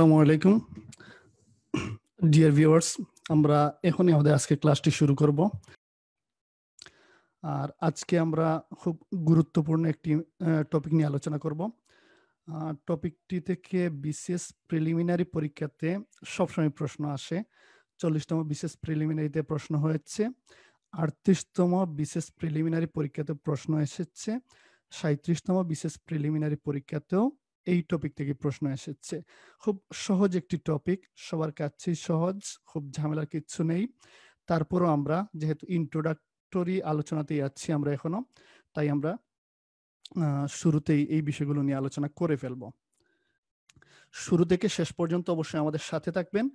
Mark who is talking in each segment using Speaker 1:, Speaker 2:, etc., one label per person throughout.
Speaker 1: আসসালামু আলাইকুম dear viewers আমরা এখনই আমাদের আজকে ক্লাসটি শুরু করব আর আজকে আমরা খুব গুরুত্বপূর্ণ একটি টপিক নিয়ে আলোচনা করব টপিকটি থেকে বিশেষ প্রিলিমিনারি পরীক্ষাতে সবসময় প্রশ্ন আসে চল্লিশতম বিশেষ প্রিলিমিনারিতে প্রশ্ন হয়েছে আটত্রিশতম বিশেষ প্রিলিমিনারি পরীক্ষাতে প্রশ্ন এসেছে সাঁত্রিশতম বিশেষ প্রিলিমিনারি পরীক্ষাতেও এই টপিক থেকে প্রশ্ন এসেছে খুব সহজ একটি টপিক সবার কাছেই সহজ খুব ঝামেলার কিচ্ছু নেই তারপরও আমরা যেহেতু ইন্ট্রোডাক্টরি আলোচনাতেই আছি আমরা এখনো তাই আমরা শুরুতেই এই বিষয়গুলো নিয়ে আলোচনা করে ফেলবো শুরু থেকে শেষ পর্যন্ত অবশ্যই আমাদের সাথে থাকবেন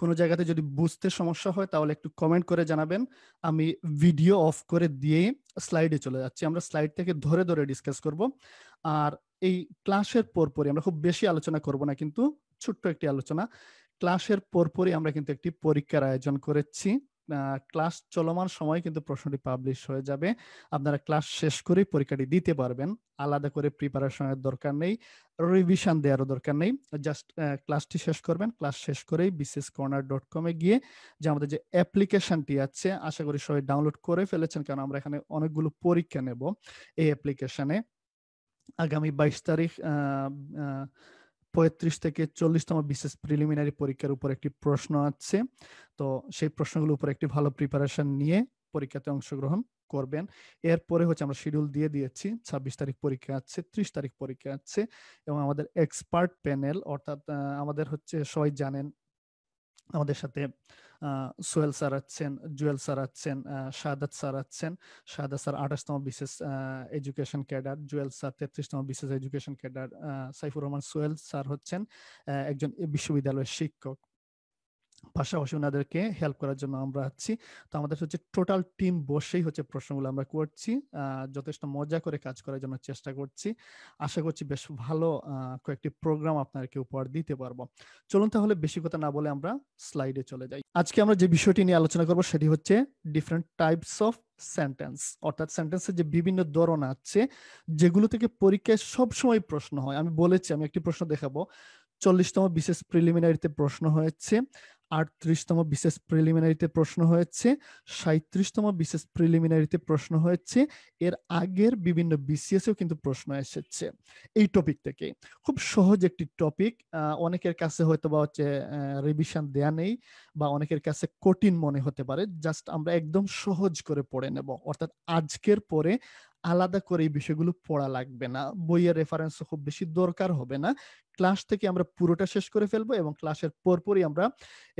Speaker 1: কোনো জায়গাতে যদি বুঝতে সমস্যা হয় তাহলে একটু কমেন্ট করে জানাবেন আমি ভিডিও অফ করে দিয়ে স্লাইডে চলে যাচ্ছি আমরা স্লাইড থেকে ধরে ধরে ডিসকাস করব আর এই ক্লাসের পরপরই আমরা খুব বেশি আলোচনা করব না কিন্তু ছোট্ট একটি আলোচনা ক্লাসের পরপরই আমরা কিন্তু একটি পরীক্ষার আয়োজন করেছি ক্লাস চলমান সময় কিন্তু প্রশ্নটি পাবলিশ হয়ে যাবে আপনারা ক্লাস শেষ করে পরীক্ষাটি দিতে পারবেন আলাদা করে প্রিপারেশনের দরকার নেই রিভিশন দেওয়ারও দরকার নেই জাস্ট ক্লাসটি শেষ করবেন ক্লাস শেষ করেই বিসিএস কর্নার ডট কমে গিয়ে যে আমাদের যে অ্যাপ্লিকেশনটি আছে আশা করি সবাই ডাউনলোড করে ফেলেছেন কারণ আমরা এখানে অনেকগুলো পরীক্ষা নেব এই অ্যাপ্লিকেশনে আগামী বাইশ তারিখ পঁয়ত্রিশ থেকে চল্লিশতম বিশেষ প্রিলিমিনারি পরীক্ষার উপর একটি প্রশ্ন আছে তো সেই প্রশ্নগুলোর উপর একটি ভালো প্রিপারেশন নিয়ে পরীক্ষাতে অংশগ্রহণ করবেন এরপরে হচ্ছে আমরা শিডিউল দিয়ে দিয়েছি ছাব্বিশ তারিখ পরীক্ষা আছে ত্রিশ তারিখ পরীক্ষা আছে এবং আমাদের এক্সপার্ট প্যানেল অর্থাৎ আমাদের হচ্ছে সবাই জানেন আমাদের সাথে সোহেল স্যার আছেন জুয়েল স্যার আছেন শাহাদাত স্যার আছেন শাহাদাত স্যার আঠাশতম বিশেষ এডুকেশন ক্যাডার জুয়েল স্যার তেত্রিশতম বিশেষ education cadre Saifur Rahman Sohel sir হচ্ছেন একজন বিশ্ববিদ্যালয়ের শিক্ষক পাশাপাশি ওনাদেরকে হেল্প করার জন্য আমরা আছি তো আমাদের হচ্ছে টোটাল টিম বসেই হচ্ছে প্রশ্নগুলো আমরা করছি যথেষ্ট মজা করে কাজ করার জন্য চেষ্টা করছি আশা করছি বেশ ভালো কয়েকটি প্রোগ্রাম আপনাদেরকে উপহার দিতে পারবো চলুন তাহলে বেশি কথা না বলে আমরা স্লাইডে চলে যাই আজকে আমরা যে বিষয়টি নিয়ে আলোচনা করব সেটি হচ্ছে ডিফারেন্ট টাইপস অফ সেন্টেন্স অর্থাৎ সেন্টেন্সের যে বিভিন্ন ধরন আছে যেগুলো থেকে পরীক্ষায় সবসময় প্রশ্ন হয় আমি বলেছি আমি একটি প্রশ্ন দেখাবো চল্লিশতম বিশেষ প্রিলিমিনারিতে প্রশ্ন হয়েছে আটত্রিশতম বিশেষ প্রিলিমিনারিতে প্রশ্ন হয়েছে সাঁত্রিশতম বিশেষ প্রিলিমিনারিতে প্রশ্ন হয়েছে এর আগের বিভিন্ন বিসিএসেও কিন্তু প্রশ্ন এসেছে এই টপিক থেকে খুব সহজ একটি টপিক অনেকের কাছে হয়তো বা হচ্ছে রিভিশন দেয়া নেই বা অনেকের কাছে কঠিন মনে হতে পারে জাস্ট আমরা একদম সহজ করে পড়ে নেব অর্থাৎ আজকের পরে আলাদা করে এই বিষয়গুলো পড়া লাগবে না বইয়ের রেফারেন্স খুব বেশি দরকার হবে না ক্লাস থেকে আমরা পুরোটা শেষ করে ফেলবো এবং ক্লাসের পরপরই আমরা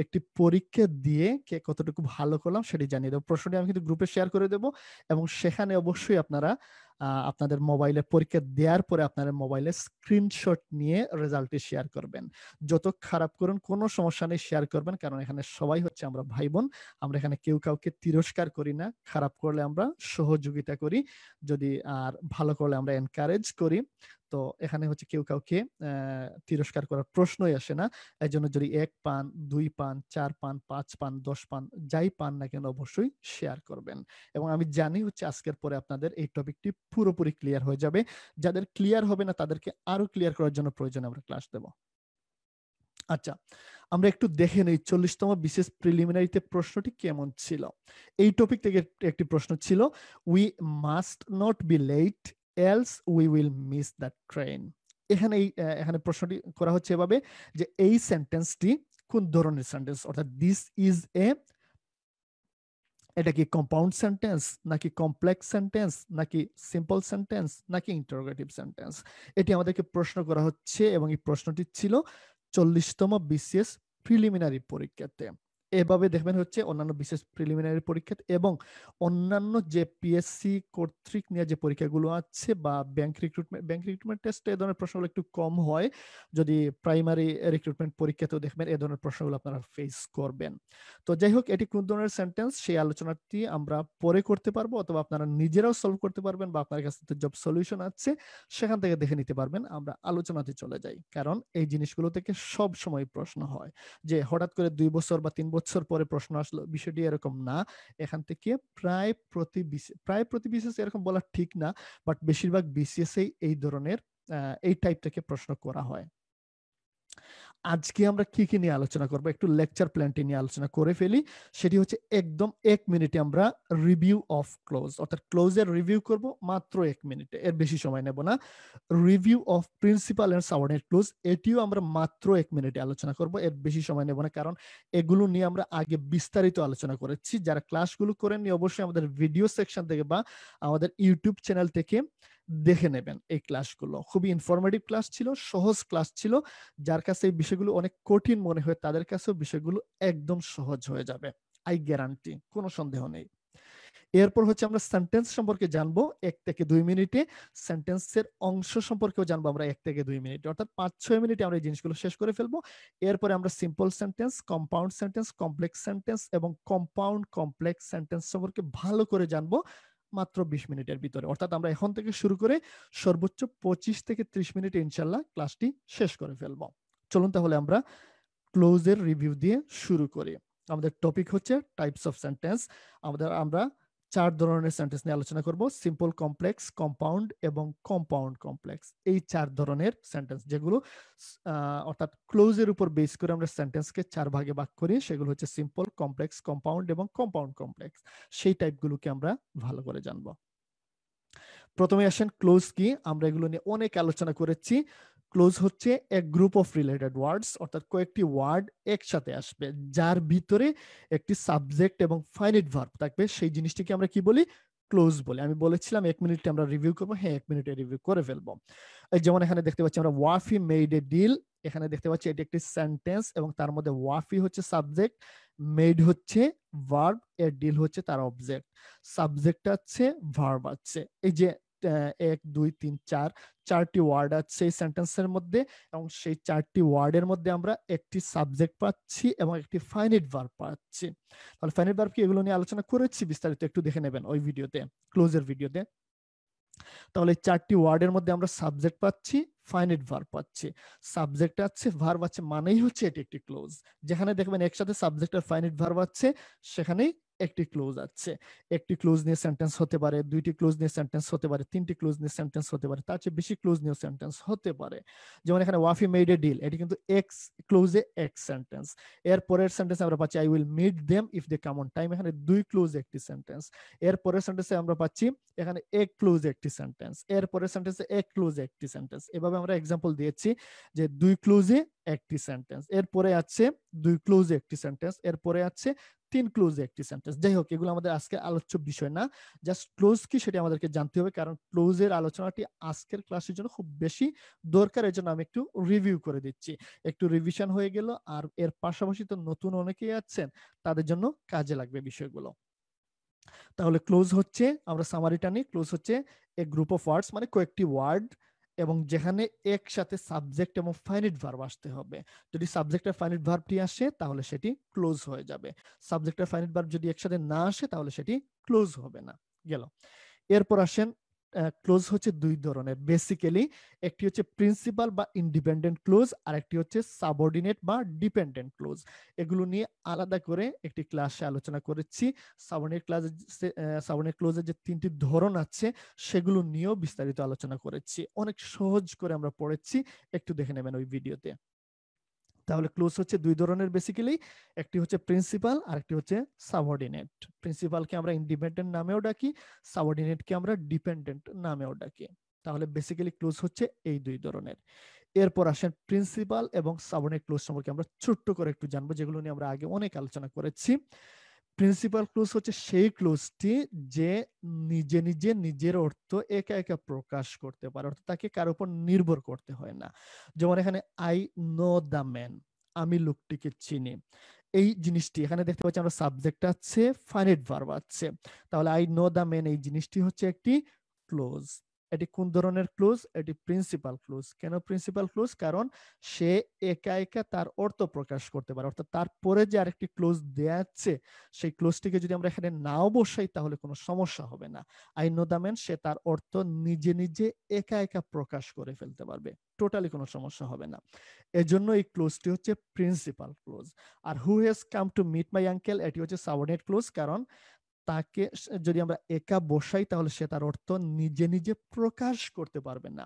Speaker 1: একটি পরীক্ষা দিয়ে কে কতটুকু ভালো করলাম সেটি জানিয়ে দেবো প্রশ্নটি আমি কিন্তু গ্রুপে শেয়ার করে দেবো এবং সেখানে অবশ্যই আপনারা আপনাদের মোবাইলে পরীক্ষা দেওয়ার পরে আপনারা মোবাইলে স্ক্রিনশট নিয়ে রেজাল্টটি শেয়ার করবেন যত খারাপ করুন কোনো সমস্যা নেই শেয়ার করবেন কারণ এখানে সবাই হচ্ছে আমরা ভাই বোন আমরা এখানে কেউ কাউকে তিরস্কার করি না খারাপ করলে আমরা সহযোগিতা করি যদি আর ভালো করলে আমরা এনকারেজ করি তো এখানে হচ্ছে কেউ কাউকে তিরস্কার করার প্রশ্নই আসে না এই জন্য যদি এক পান দুই পান চার পান পাঁচ পান দশ পান যাই পান না কেন অবশ্যই শেয়ার করবেন এবং আমি জানি হচ্ছে আজকের পরে আপনাদের এই টপিকটি পুরোপুরি ক্লিয়ার হয়ে যাবে যাদের ক্লিয়ার হবে না তাদেরকে আরো ক্লিয়ার করার জন্য প্রয়োজনে আমরা ক্লাস দেব আচ্ছা আমরা একটু দেখে নেই চল্লিশতম বিশেষ প্রিলিমিনারিতে প্রশ্নটি কেমন ছিল এই টপিক থেকে একটি প্রশ্ন ছিল we must not be late else we will miss the train এখানে এই এখানে প্রশ্নটি করা হচ্ছে এভাবে যে এই সেন্টেন্সটি কোন ধরনের সেন্টেন্স অর্থাৎ দিস ইজ এ এটা কি কম্পাউন্ড সেন্টেন্স নাকি কমপ্লেক্স সেন্টেন্স নাকি সিম্পল সেন্টেন্স নাকি ইন্টারোগেটিভ সেন্টেন্স এটি আমাদেরকে প্রশ্ন করা হচ্ছে এবং এই প্রশ্নটি ছিল চল্লিশতম বিসিএস প্রিলিমিনারি পরীক্ষাতে এভাবে দেখবেন হচ্ছে অন্যান্য বিশেষ প্রিলিমিনারি পরীক্ষা এবং অন্যান্য যে পিএসসি কর্তৃক নিয়ে যে পরীক্ষাগুলো আছে বা bank recruitment bank recruitment test এ ধরনের প্রশ্নগুলো একটু কম হয় যদি প্রাইমারি রিক্রুটমেন্ট পরীক্ষাতেও দেখবেন এ ধরনের প্রশ্নগুলো আপনারা ফেস করবেন তো যাই হোক এটি কোন ধরনের সেন্টেন্স সেই আলোচনাটি আমরা পরে করতে পারবো অথবা আপনারা নিজেরাও সলভ করতে পারবেন বা আপনার কাছে জব সলিউশন আছে সেখান থেকে দেখে নিতে পারবেন আমরা আলোচনাতে চলে যাই কারণ এই জিনিসগুলো থেকে সব সময় প্রশ্ন হয় যে হঠাৎ করে দুই বছর বা তিন বছর বছর পরে প্রশ্ন আসলো বিষয়টি এরকম না এখান থেকে প্রায় প্রতি প্রায় প্রতি বিশেষ এরকম বলা ঠিক না বাট বেশিরভাগ বিসিএস এই ধরনের এই টাইপ থেকে প্রশ্ন করা হয় আজকে আমরা কি কি নিয়ে আলোচনা করব একটু লেকচার প্ল্যানটি নিয়ে আলোচনা করে ফেলি সেটি হচ্ছে একদম এক মিনিটে আমরা রিভিউ অফ ক্লোজ অর্থাৎ ক্লোজের রিভিউ করব মাত্র এক মিনিটে এর বেশি সময় নেব না review of principal and subordinate clause এটিও আমরা মাত্র এক মিনিটে আলোচনা করব এর বেশি সময় নেব না কারণ এগুলো নিয়ে আমরা আগে বিস্তারিত আলোচনা করেছি যারা ক্লাসগুলো করেননি অবশ্যই আমাদের ভিডিও সেকশন থেকে বা আমাদের ইউটিউব চ্যানেল থেকে দেখে নেবেন এই ক্লাসগুলো খুবই ইনফরমেটিভ ক্লাস ছিল সহজ ক্লাস ছিল যার কাছে এই বিষয়গুলো অনেক কঠিন মনে হয় তাদের কাছেও বিষয়গুলো একদম সহজ হয়ে যাবে আই গ্যারান্টি কোনো সন্দেহ নেই এরপর হচ্ছে আমরা সেন্টেন্স সম্পর্কে জানবো এক থেকে দুই মিনিটে সেন্টেন্সের অংশ সম্পর্কেও জানবো আমরা এক থেকে দুই মিনিটে অর্থাৎ পাঁচ ছয় মিনিটে আমরা এই জিনিসগুলো শেষ করে ফেলবো এরপরে আমরা simple sentence compound sentence complex sentence এবং কম্পাউন্ড কমপ্লেক্স সেন্টেন্স সম্পর্কে ভালো করে জানবো মাত্র বিশ মিনিটের ভিতরে অর্থাৎ আমরা এখন থেকে শুরু করে সর্বোচ্চ পঁচিশ থেকে ত্রিশ মিনিট ইনশাল্লাহ ক্লাসটি শেষ করে ফেলবো চলুন তাহলে আমরা ক্লোজের রিভিউ দিয়ে শুরু করি আমাদের টপিক হচ্ছে টাইপস অফ সেন্টেন্স আমাদের আমরা চার ধরনের সেন্টেন্স নিয়ে আলোচনা করব সিম্পল কমপ্লেক্স কম্পাউন্ড এবং কম্পাউন্ড কমপ্লেক্স এই চার ধরনের সেন্টেন্স যেগুলো অর্থাৎ ক্লোজের উপর বেস করে আমরা সেন্টেন্সকে চার ভাগে ভাগ করি সেগুলো হচ্ছে সিম্পল কমপ্লেক্স কম্পাউন্ড এবং কম্পাউন্ড কমপ্লেক্স সেই টাইপগুলোকে আমরা ভালো করে জানবো প্রথমে আসেন ক্লোজ কি আমরা এগুলো নিয়ে অনেক আলোচনা করেছি ক্লোজ হচ্ছে a group of related words অর্থাৎ কয়েকটি ওয়ার্ড একসাথে আসবে যার ভিতরে একটি সাবজেক্ট এবং ফাইনিট ভার্ব থাকবে সেই জিনিসটিকে আমরা কি বলি ক্লোজ বলে আমি বলেছিলাম এক মিনিটে আমরা রিভিউ করবো হ্যাঁ এক মিনিটে রিভিউ করে ফেলবো যেমন এখানে দেখতে পাচ্ছি আমরা ওয়াফি মেড এ ডিল এখানে দেখতে পাচ্ছি এটি একটি সেন্টেন্স এবং তার মধ্যে ওয়াফি হচ্ছে সাবজেক্ট মেড হচ্ছে ভার্ব এর ডিল হচ্ছে তার অবজেক্ট সাবজেক্ট আছে ভার্ব আছে এই যে এক দুই তিন চার চারটি ওয়ার্ড আছে সেই সেন্টেন্সের মধ্যে এবং সেই চারটি ওয়ার্ডের মধ্যে আমরা একটি সাবজেক্ট পাচ্ছি এবং একটি ফাইনাইট ভার্ব পাচ্ছি তাহলে ফাইনাইট ভার্ব কি এগুলো নিয়ে আলোচনা করেছি বিস্তারিত একটু দেখে নেবেন ওই ভিডিওতে ক্লোজের ভিডিওতে তাহলে চারটি ওয়ার্ডের মধ্যে আমরা সাবজেক্ট পাচ্ছি ফাইনাইট ভার্ব পাচ্ছি সাবজেক্ট আছে ভার্ব আছে মানেই হচ্ছে এটি একটি ক্লোজ যেখানে দেখবেন একসাথে সাবজেক্ট আর ফাইনাইট ভার্ব আছে সেখানেই একটি ক্লোজ আছে একটি ক্লোজ নিয়ে সেন্টেন্স হতে পারে দুইটি ক্লোজ নিয়ে সেন্টেন্স হতে পারে তিনটি ক্লোজ নিয়ে সেন্টেন্স হতে পারে তার চেয়ে বেশি ক্লোজ নিয়ে সেন্টেন্স হতে পারে যেমন এখানে ওয়াফি মেড এ ডিল এটি কিন্তু এক্স ক্লোজে এক্স সেন্টেন্স এর পরের সেন্টেন্স আমরা পাচ্ছি I will meet them if they come on time এখানে দুই ক্লোজ একটি সেন্টেন্স এর পরের সেন্টেন্সে আমরা পাচ্ছি এখানে এক ক্লোজ একটি সেন্টেন্স এর পরের সেন্টেন্সে এক ক্লোজ একটি সেন্টেন্স এভাবে আমরা এক্সাম্পল দিয়েছি যে দুই ক্লোজে একটি সেন্টেন্স এরপরে আছে দুই ক্লোজে একটি সেন্টেন্স এরপরে আছে তিন ক্লোজ একটি সেন্টেন্স যাই হোক এগুলো আমাদের আজকে আলোচ্য বিষয় না জাস্ট ক্লোজ কি সেটি আমাদেরকে জানতে হবে কারণ ক্লোজের আলোচনাটি আজকের ক্লাসের জন্য খুব বেশি দরকার এর জন্য আমি একটু রিভিউ করে দিচ্ছি একটু রিভিশন হয়ে গেল আর এর পাশাপাশি তো নতুন অনেকেই আছেন তাদের জন্য কাজে লাগবে বিষয়গুলো তাহলে ক্লোজ হচ্ছে আমরা সামারিটা নিই ক্লোজ হচ্ছে এ গ্রুপ অফ ওয়ার্ডস মানে কয়েকটি ওয়ার্ড এবং যেখানে একসাথে সাবজেক্ট এবং ফাইনিট ভার্ব আসতে হবে যদি সাবজেক্টের ফাইনিট ভার্বটি আসে তাহলে সেটি ক্লোজ হয়ে যাবে সাবজেক্ট আর ফাইনিট ভার্ব যদি একসাথে না আসে তাহলে সেটি ক্লোজ হবে না গেল এরপর আসেন ক্লোজ হচ্ছে দুই ধরনের বেসিক্যালি একটি হচ্ছে প্রিন্সিপাল বা ইন্ডিপেন্ডেন্ট ক্লোজ আর একটি হচ্ছে সাবঅর্ডিনেট বা ডিপেন্ডেন্ট ক্লোজ এগুলো নিয়ে আলাদা করে একটি ক্লাসে আলোচনা করেছি সাবঅর্ডিনেট ক্লাস সাবঅর্ডিনেট ক্লোজের যে তিনটি ধরন আছে সেগুলো নিয়েও বিস্তারিত আলোচনা করেছি অনেক সহজ করে আমরা পড়েছি একটু দেখে নেবেন ওই ভিডিওতে তাহলে ক্লোজ হচ্ছে দুই ধরনের বেসিক্যালি একটি হচ্ছে প্রিন্সিপাল আর একটি হচ্ছে সাবঅর্ডিনেট প্রিন্সিপালকে আমরা ইন্ডিপেন্ডেন্ট নামেও ডাকি সাবঅর্ডিনেটকে আমরা ডিপেন্ডেন্ট নামেও ডাকি তাহলে বেসিক্যালি ক্লোজ হচ্ছে এই দুই ধরনের এরপর আসেন প্রিন্সিপাল এবং সাবঅর্ডিনেট ক্লোজ সম্পর্কে আমরা ছোট্ট করে একটু জানবো যেগুলো নিয়ে আমরা আগে অনেক আলোচনা করেছি প্রিন্সিপাল ক্লোজ হচ্ছে সেই ক্লোজটি যে নিজে নিজে নিজের অর্থ একা একা প্রকাশ করতে পারে অর্থাৎ তাকে কার উপর নির্ভর করতে হয় না যেমন এখানে আই নো দ্য ম্যান আমি লোকটিকে চিনি এই জিনিসটি এখানে দেখতে পাচ্ছি আমরা সাবজেক্ট আছে ফাইনাইট ভার্ব আছে তাহলে আই নো দ্য ম্যান এই জিনিসটি হচ্ছে একটি ক্লোজ এটি কোন ধরনের ক্লোজ এটি প্রিন্সিপাল ক্লোজ কেন প্রিন্সিপাল ক্লোজ কারণ সে একা একা তার অর্থ প্রকাশ করতে পারে অর্থাৎ তারপরে যে আরেকটি ক্লোজ দেয়া আছে সেই ক্লোজটিকে যদি আমরা এখানে নাও বসাই তাহলে কোনো সমস্যা হবে না আই নো দ্য ম্যান সে তার অর্থ নিজে নিজে একা একা প্রকাশ করে ফেলতে পারবে টোটালি কোনো সমস্যা হবে না এজন্য এই ক্লোজটি হচ্ছে প্রিন্সিপাল ক্লোজ আর who has come to meet my uncle এটি হচ্ছে সাবর্ডিনেট ক্লোজ কারণ তাকে যদি আমরা একা বসাই তাহলে সে তার অর্থ নিজে নিজে প্রকাশ করতে পারবে না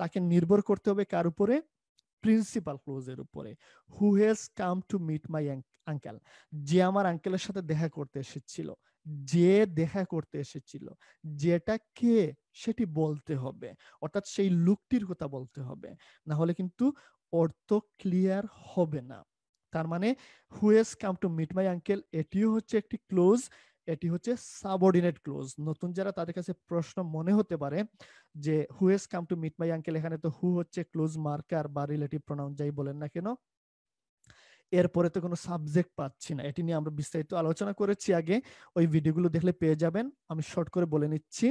Speaker 1: তাকে নির্ভর করতে হবে কার উপরে প্রিন্সিপাল ক্লোজের উপরে who has come to meet my uncle যে আমার আঙ্কেলের সাথে দেখা করতে এসেছিল যে দেখা করতে এসেছিল যেটা কে সেটি বলতে হবে অর্থাৎ সেই লুকটির কথা বলতে হবে না হলে কিন্তু অর্থ ক্লিয়ার হবে না তার মানে who come to meet my uncle এটিও হচ্ছে একটি ক্লোজ এটি হচ্ছে সাবঅর্ডিনেট ক্লোজ নতুন যারা তাদের কাছে প্রশ্ন মনে হতে পারে যে who has come to meet my uncle এখানে তো হু হচ্ছে ক্লোজ মার্কার বা রিলেটিভ প্রোনাউন যাই বলেন না কেন এরপরে তো কোনো সাবজেক্ট পাচ্ছি না এটি নিয়ে আমরা বিস্তারিত আলোচনা করেছি আগে ওই ভিডিওগুলো দেখলে পেয়ে যাবেন আমি শর্ট করে বলে নিচ্ছি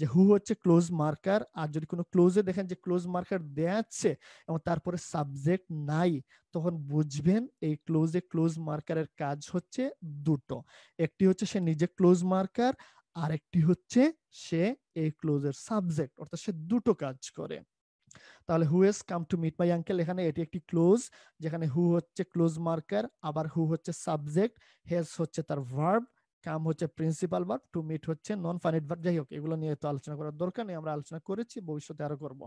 Speaker 1: যে হু হচ্ছে ক্লোজ মার্কার আর যদি কোনো ক্লোজে দেখেন যে ক্লোজ মার্কার দেয়া আছে এবং তারপরে সাবজেক্ট নাই তখন বুঝবেন এই ক্লোজে ক্লোজ মার্কারের কাজ হচ্ছে দুটো একটি হচ্ছে সে নিজে ক্লোজ মার্কার আরেকটি হচ্ছে সে এই ক্লোজের সাবজেক্ট অর্থাৎ সে দুটো কাজ করে তাহলে who is come to meet my uncle এখানে এটি একটি ক্লোজ যেখানে হু হচ্ছে ক্লোজ মার্কার আবার হু হচ্ছে সাবজেক্ট হেস হচ্ছে তার ভার্ব কাম হচ্ছে প্রিন্সিপাল ভার্ব টু মিট হচ্ছে নন ফাইনাইট ভার্ব যাই হোক এগুলো নিয়ে তো আলোচনা করার দরকার নেই আমরা আলোচনা করেছি ভবিষ্যতে আরো করব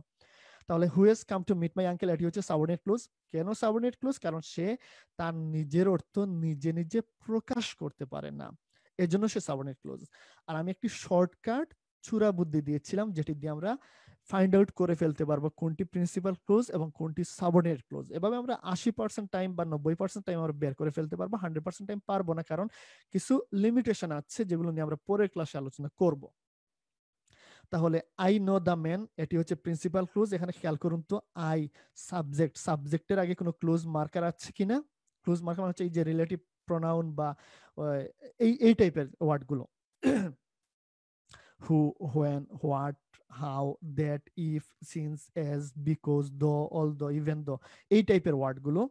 Speaker 1: তাহলে who is come to meet my uncle এটি হচ্ছে সাবর্ডিনেট ক্লোজ কেন সাবর্ডিনেট ক্লোজ কারণ সে তার নিজের অর্থ নিজে নিজে প্রকাশ করতে পারে না এজন্য সে সাবর্ডিনেট ক্লোজ আর আমি একটি শর্টকাট চূড়া বুদ্ধি দিয়েছিলাম যেটি দিয়ে আমরা ফাইন্ড আউট করে ফেলতে পারবো কোনটি প্রিন্সিপাল ক্লোজ এবং কোনটি সাবনের ক্লোজ এভাবে আমরা আশি পার্সেন্ট টাইম বা নব্বই পার্সেন্ট টাইম আমরা বের করে ফেলতে পারবো হান্ড্রেড পার্সেন্ট টাইম পারবো না কারণ কিছু লিমিটেশন আছে যেগুলো নিয়ে আমরা পরের ক্লাসে আলোচনা করব তাহলে আই নো দ্য ম্যান এটি হচ্ছে প্রিন্সিপাল ক্লোজ এখানে খেয়াল করুন তো আই সাবজেক্ট সাবজেক্টের আগে কোনো ক্লোজ মার্কার আছে কিনা ক্লোজ মার্কার হচ্ছে এই যে রিলেটিভ প্রোনাউন বা এই এই টাইপের ওয়ার্ডগুলো who when what how that if since as because though although even though এই টাইপের ওয়ার্ডগুলো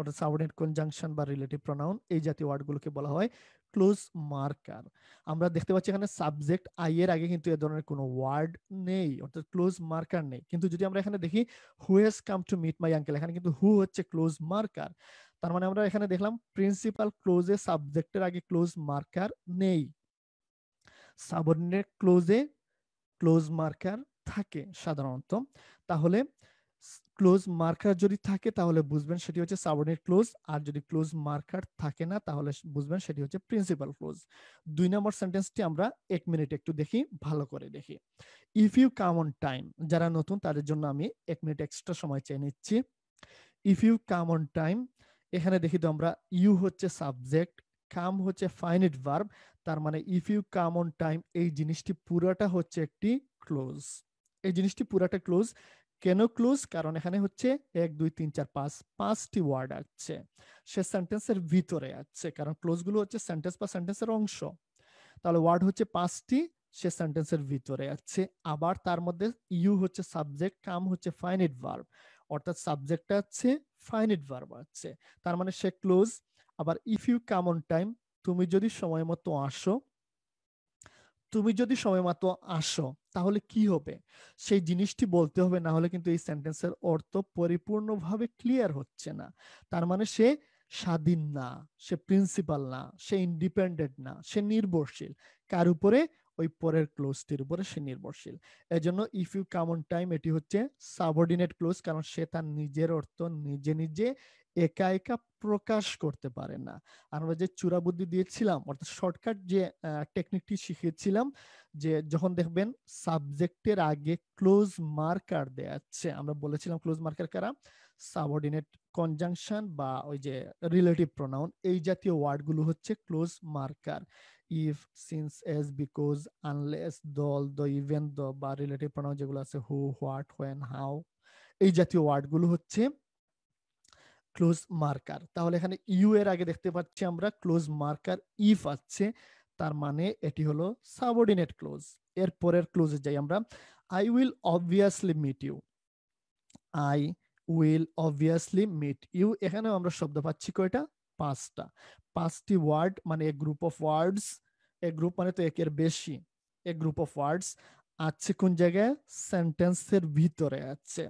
Speaker 1: অর্থাৎ সাবঅর্ডিনেট কনজাংশন বা রিলেটিভ প্রোনাউন এই জাতীয় ওয়ার্ডগুলোকে বলা হয় ক্লোজ মার্কার আমরা দেখতে পাচ্ছি এখানে সাবজেক্ট আই এর আগে কিন্তু এ ধরনের কোনো ওয়ার্ড নেই অর্থাৎ ক্লোজ মার্কার নেই কিন্তু যদি আমরা এখানে দেখি who has come to meet my uncle এখানে কিন্তু হু হচ্ছে ক্লোজ মার্কার তার মানে আমরা এখানে দেখলাম প্রিন্সিপাল ক্লোজে সাবজেক্টের আগে ক্লোজ মার্কার নেই সাবঅর্ডিনেট ক্লোজে ক্লোজ মার্কার থাকে সাধারণত তাহলে ক্লোজ মার্কার যদি থাকে তাহলে বুঝবেন সেটি হচ্ছে সাবঅর্ডিনেট ক্লোজ আর যদি ক্লোজ মার্কার থাকে না তাহলে বুঝবেন সেটি হচ্ছে প্রিন্সিপাল ক্লোজ দুই নম্বর সেন্টেন্সটি আমরা এক মিনিট একটু দেখি ভালো করে দেখি if you come on time যারা নতুন তাদের জন্য আমি এক মিনিট এক্সট্রা সময় চেয়ে নিচ্ছি if you come on time এখানে দেখি তো আমরা ইউ হচ্ছে সাবজেক্ট কাম হচ্ছে ফাইনিট ভার্ব তার মানে if you come on time এই জিনিসটি পুরাটা হচ্ছে একটি ক্লোজ এই জিনিসটি পুরাটা ক্লোজ কেন ক্লোজ কারণ এখানে হচ্ছে এক দুই তিন চার পাঁচ পাঁচটি ওয়ার্ড আছে সে সেন্টেন্সের ভিতরে আছে কারণ ক্লোজগুলো হচ্ছে সেন্টেন্স বা সেন্টেন্সের অংশ তাহলে ওয়ার্ড হচ্ছে পাঁচটি সে সেন্টেন্সের ভিতরে আছে আবার তার মধ্যে ইউ হচ্ছে সাবজেক্ট কাম হচ্ছে ফাইনিট ভার্ব অর্থাৎ সাবজেক্টটা আছে ফাইনিট ভার্ব আছে তার মানে সে ক্লোজ আবার if you come on time তুমি যদি সময় মতো আসো তুমি যদি সময় মতো আসো তাহলে কি হবে সেই জিনিসটি বলতে হবে না হলে কিন্তু এই সেন্টেন্সের অর্থ পরিপূর্ণভাবে ক্লিয়ার হচ্ছে না তার মানে সে স্বাধীন না সে প্রিন্সিপাল না সে ইন্ডিপেন্ডেন্ট না সে নির্ভরশীল কার উপরে ওই পরের ক্লোজটির উপরে সে নির্ভরশীল এজন্য if you come on time এটি হচ্ছে সাবঅর্ডিনেট ক্লোজ কারণ সে তার নিজের অর্থ নিজে নিজে একা একা প্রকাশ করতে পারে না আমরা যে চূড়া বুদ্ধি দিয়েছিলাম অর্থাৎ শর্টকাট যে টেকনিকটি শিখেছিলাম যে যখন দেখবেন সাবজেক্টের আগে ক্লোজ মার্কার দেয়া আছে আমরা বলেছিলাম ক্লোজ মার্কার কারা সাবঅর্ডিনেট কনজাংশন বা ওই যে রিলেটিভ প্রোনাউন এই জাতীয় ওয়ার্ডগুলো হচ্ছে clause marker if since as because unless though though even দ বা রিলেটিভ প্রোনাউন যেগুলো আছে হু হোয়াট হোয়েন হাউ এই জাতীয় ওয়ার্ডগুলো হচ্ছে ক্লোজ মার্কার তাহলে এখানে ইউ এর আগে দেখতে পাচ্ছি আমরা ক্লোজ মার্কার ইফ আছে তার মানে এটি হলো সাবঅর্ডিনেট ক্লোজ এর পরের ক্লোজে যাই আমরা I will obviously meet you I will obviously meet you এখানেও আমরা শব্দ পাচ্ছি কয়টা পাঁচটা পাঁচটি ওয়ার্ড মানে a group of words a group মানে তো একের বেশি এ গ্রুপ অফ ওয়ার্ডস আছে কোন জায়গায় সেন্টেন্সের ভিতরে আছে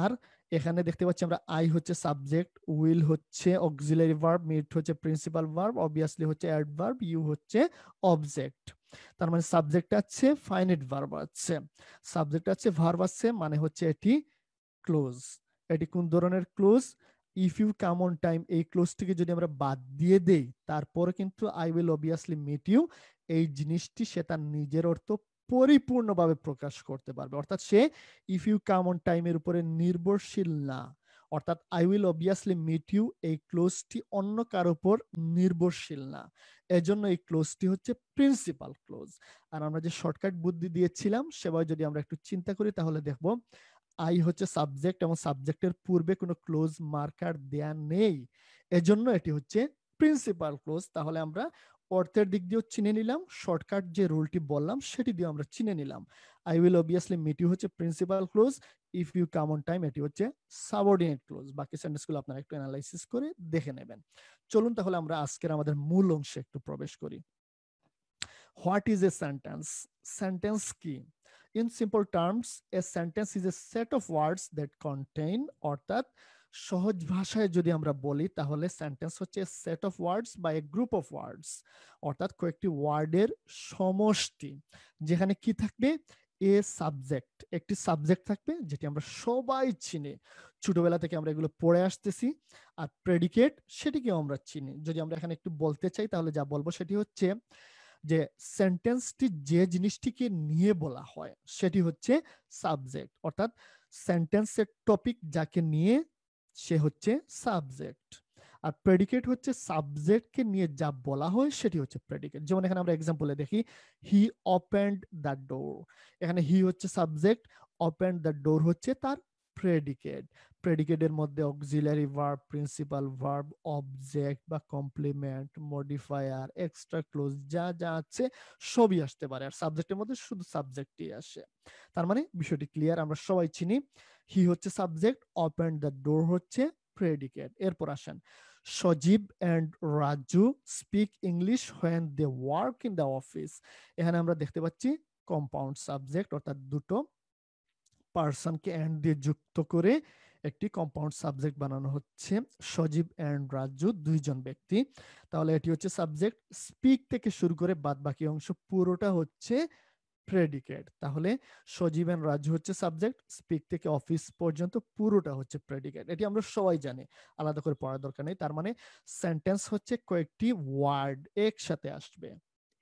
Speaker 1: আর এখানে দেখতে পাচ্ছি আমরা আই হচ্ছে সাবজেক্ট উইল হচ্ছে অক্সিলারি ভার্ব মিট হচ্ছে প্রিন্সিপাল ভার্ব অবভিয়াসলি হচ্ছে অ্যাডভার্ব ইউ হচ্ছে অবজেক্ট তার মানে সাবজেক্ট আছে ফাইনাইট ভার্ব আছে সাবজেক্ট আছে ভার্ব আছে মানে হচ্ছে এটি ক্লোজ এটি কোন ধরনের clause if you come on time এই ক্লোজটিকে যদি আমরা বাদ দিয়ে দেই তারপরে কিন্তু I will obviously meet you এই জিনিসটি সে তার নিজের অর্থ পরিপূর্ণভাবে প্রকাশ করতে পারবে অর্থাৎ সে ইফ ইউ কাম অন টাইমের উপরে নির্ভরশীল না অর্থাৎ I will obviously meet you এই ক্লোজটি অন্য কার উপর নির্ভরশীল না এজন্য এই ক্লোজটি হচ্ছে প্রিন্সিপাল ক্লোজ আর আমরা যে শর্টকাট বুদ্ধি দিয়েছিলাম সেভাবে যদি আমরা একটু চিন্তা করি তাহলে দেখব আই হচ্ছে সাবজেক্ট এবং সাবজেক্টের পূর্বে কোনো ক্লোজ মার্কার দেয়া নেই এজন্য এটি হচ্ছে প্রিন্সিপাল ক্লোজ তাহলে আমরা অর্থের দিক দিয়েও চিনে নিলাম শর্টকাট যে রুলটি বললাম সেটি দিয়ে আমরা চিনে নিলাম আই উইল অবভিয়াসলি মিট হচ্ছে principal clause if you come on time এটি হচ্ছে সাবঅর্ডিনেট ক্লোজ বাকি সেন্টেন্সগুলো আপনারা একটু অ্যানালাইসিস করে দেখে নেবেন চলুন তাহলে আমরা আজকের আমাদের মূল অংশে একটু প্রবেশ করি what is a sentence sentence কি in simple terms a sentence is a set of words that contain অর্থাৎ সহজ ভাষায় যদি আমরা বলি তাহলে সেন্টেন্স হচ্ছে সেট অফ ওয়ার্ডস বা এ গ্রুপ অফ ওয়ার্ডস অর্থাৎ কয়েকটি ওয়ার্ডের সমষ্টি যেখানে কি থাকবে এ সাবজেক্ট একটি সাবজেক্ট থাকবে যেটি আমরা সবাই চিনি ছোটবেলা থেকে আমরা এগুলো পড়ে আসতেছি আর প্রেডিকেট সেটিকেও আমরা চিনি যদি আমরা এখানে একটু বলতে চাই তাহলে যা বলবো সেটি হচ্ছে যে সেন্টেন্সটি যে জিনিসটিকে নিয়ে বলা হয় সেটি হচ্ছে সাবজেক্ট অর্থাৎ সেন্টেন্সের টপিক যাকে নিয়ে সে হচ্ছে সাবজেক্ট আর প্রেডিকেট হচ্ছে সাবজেক্টকে নিয়ে যা বলা হয় সেটি হচ্ছে প্রেডিকেট যেমন এখানে আমরা এক্সাম্পলে দেখি হি অপেন্ড দ্য ডোর এখানে হি হচ্ছে সাবজেক্ট অপেন্ড দ্য ডোর হচ্ছে তার প্রেডিকেট প্রেডিকেটের মধ্যে auxiliary verb principal verb object বা কমপ্লিমেন্ট মডিফায়ার এক্সট্রা ক্লোজ যা যা আছে সবই আসতে পারে আর সাবজেক্টের মধ্যে শুধু সাবজেক্টই আসে তার মানে বিষয়টি ক্লিয়ার আমরা সবাই চিনি হি হচ্ছে সাবজেক্ট ওপেন দ্য ডোর হচ্ছে প্রেডিকেট এরপর আসেন Sajib and Raju speak English when they work in the office এখানে আমরা দেখতে পাচ্ছি কম্পাউন্ড সাবজেক্ট অর্থাৎ দুটো পার্সনকে অ্যান্ড দিয়ে যুক্ত করে একটি কম্পাউন্ড সাবজেক্ট বানানো হচ্ছে সজীব অ্যান্ড রাজু দুইজন ব্যক্তি তাহলে এটি হচ্ছে সাবজেক্ট স্পিক থেকে শুরু করে বাদ বাকি অংশ পুরোটা হচ্ছে প্রেডিকেট তাহলে সজীবেন রাজ্য হচ্ছে সাবজেক্ট স্পিক থেকে অফিস পর্যন্ত পুরোটা হচ্ছে প্রেডিকেট এটি আমরা সবাই জানি আলাদা করে পড়ার দরকার নেই তার মানে সেন্টেন্স হচ্ছে কয়েকটি ওয়ার্ড একসাথে আসবে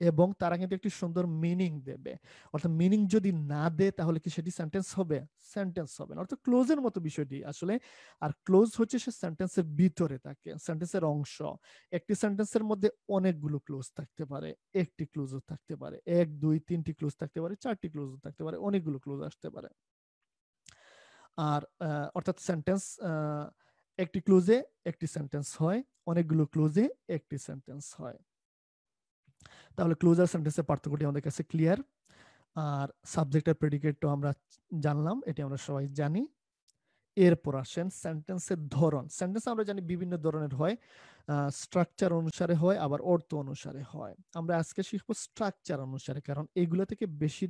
Speaker 1: এবং তারা কিন্তু একটি সুন্দর মিনিং দেবে অর্থাৎ মিনিং যদি না দেয় তাহলে কি সেটি সেন্টেন্স হবে সেন্টেন্স হবে না অর্থাৎ ক্লোজের মতো বিষয়টি আসলে আর ক্লোজ হচ্ছে সে সেন্টেন্সের ভিতরে থাকে সেন্টেন্সের অংশ একটি সেন্টেন্সের মধ্যে অনেকগুলো ক্লোজ থাকতে পারে একটি ক্লোজও থাকতে পারে এক দুই তিনটি ক্লোজ থাকতে পারে চারটি ক্লোজও থাকতে পারে অনেকগুলো ক্লোজ আসতে পারে আর অর্থাৎ সেন্টেন্স একটি ক্লোজে একটি সেন্টেন্স হয় অনেকগুলো ক্লোজে একটি সেন্টেন্স হয় তাহলে ক্লোজার সেন্টেন্সের পার্থক্যটি আমাদের কাছে ক্লিয়ার আর সাবজেক্টের প্রেডিকেট তো আমরা জানলাম এটি আমরা সবাই জানি এরপর আসেন সেন্টেন্সের ধরন সেন্টেন্স আমরা জানি বিভিন্ন ধরনের হয় স্ট্রাকচার অনুসারে হয় আবার অর্থ অনুসারে হয় আমরা আজকে শিখবো স্ট্রাকচার অনুসারে কারণ এগুলো থেকে বেশি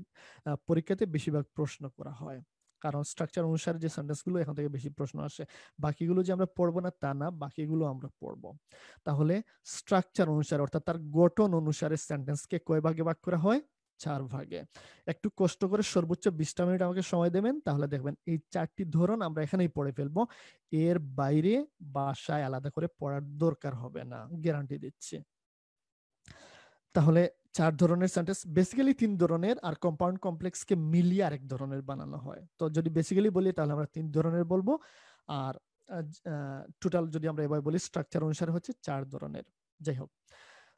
Speaker 1: পরীক্ষাতে বেশিরভাগ প্রশ্ন করা হয় কারণ স্ট্রাকচার অনুসারে যে গুলো এখান থেকে বেশি প্রশ্ন আসে বাকিগুলো যে আমরা পড়বো না তা না বাকিগুলো আমরা পড়ব তাহলে স্ট্রাকচার অনুসারে অর্থাৎ তার গঠন অনুসারে সেন্টেন্সকে কয় ভাগে ভাগ করা হয় চার ভাগে একটু কষ্ট করে সর্বোচ্চ বিশটা মিনিট আমাকে সময় দেবেন তাহলে দেখবেন এই চারটি ধরন আমরা এখানেই পড়ে ফেলবো এর বাইরে বাসায় আলাদা করে পড়ার দরকার হবে না গ্যারান্টি দিচ্ছি তাহলে চার ধরনের সেন্টেন্স বেসিক্যালি তিন ধরনের আর কম্পাউন্ড কমপ্লেক্সকে মিলিয়ে আরেক ধরনের বানানো হয় তো যদি বেসিক্যালি বলি তাহলে আমরা তিন ধরনের বলবো আর টোটাল যদি আমরা এবার বলি স্ট্রাকচার অনুসারে হচ্ছে চার ধরনের যাই হোক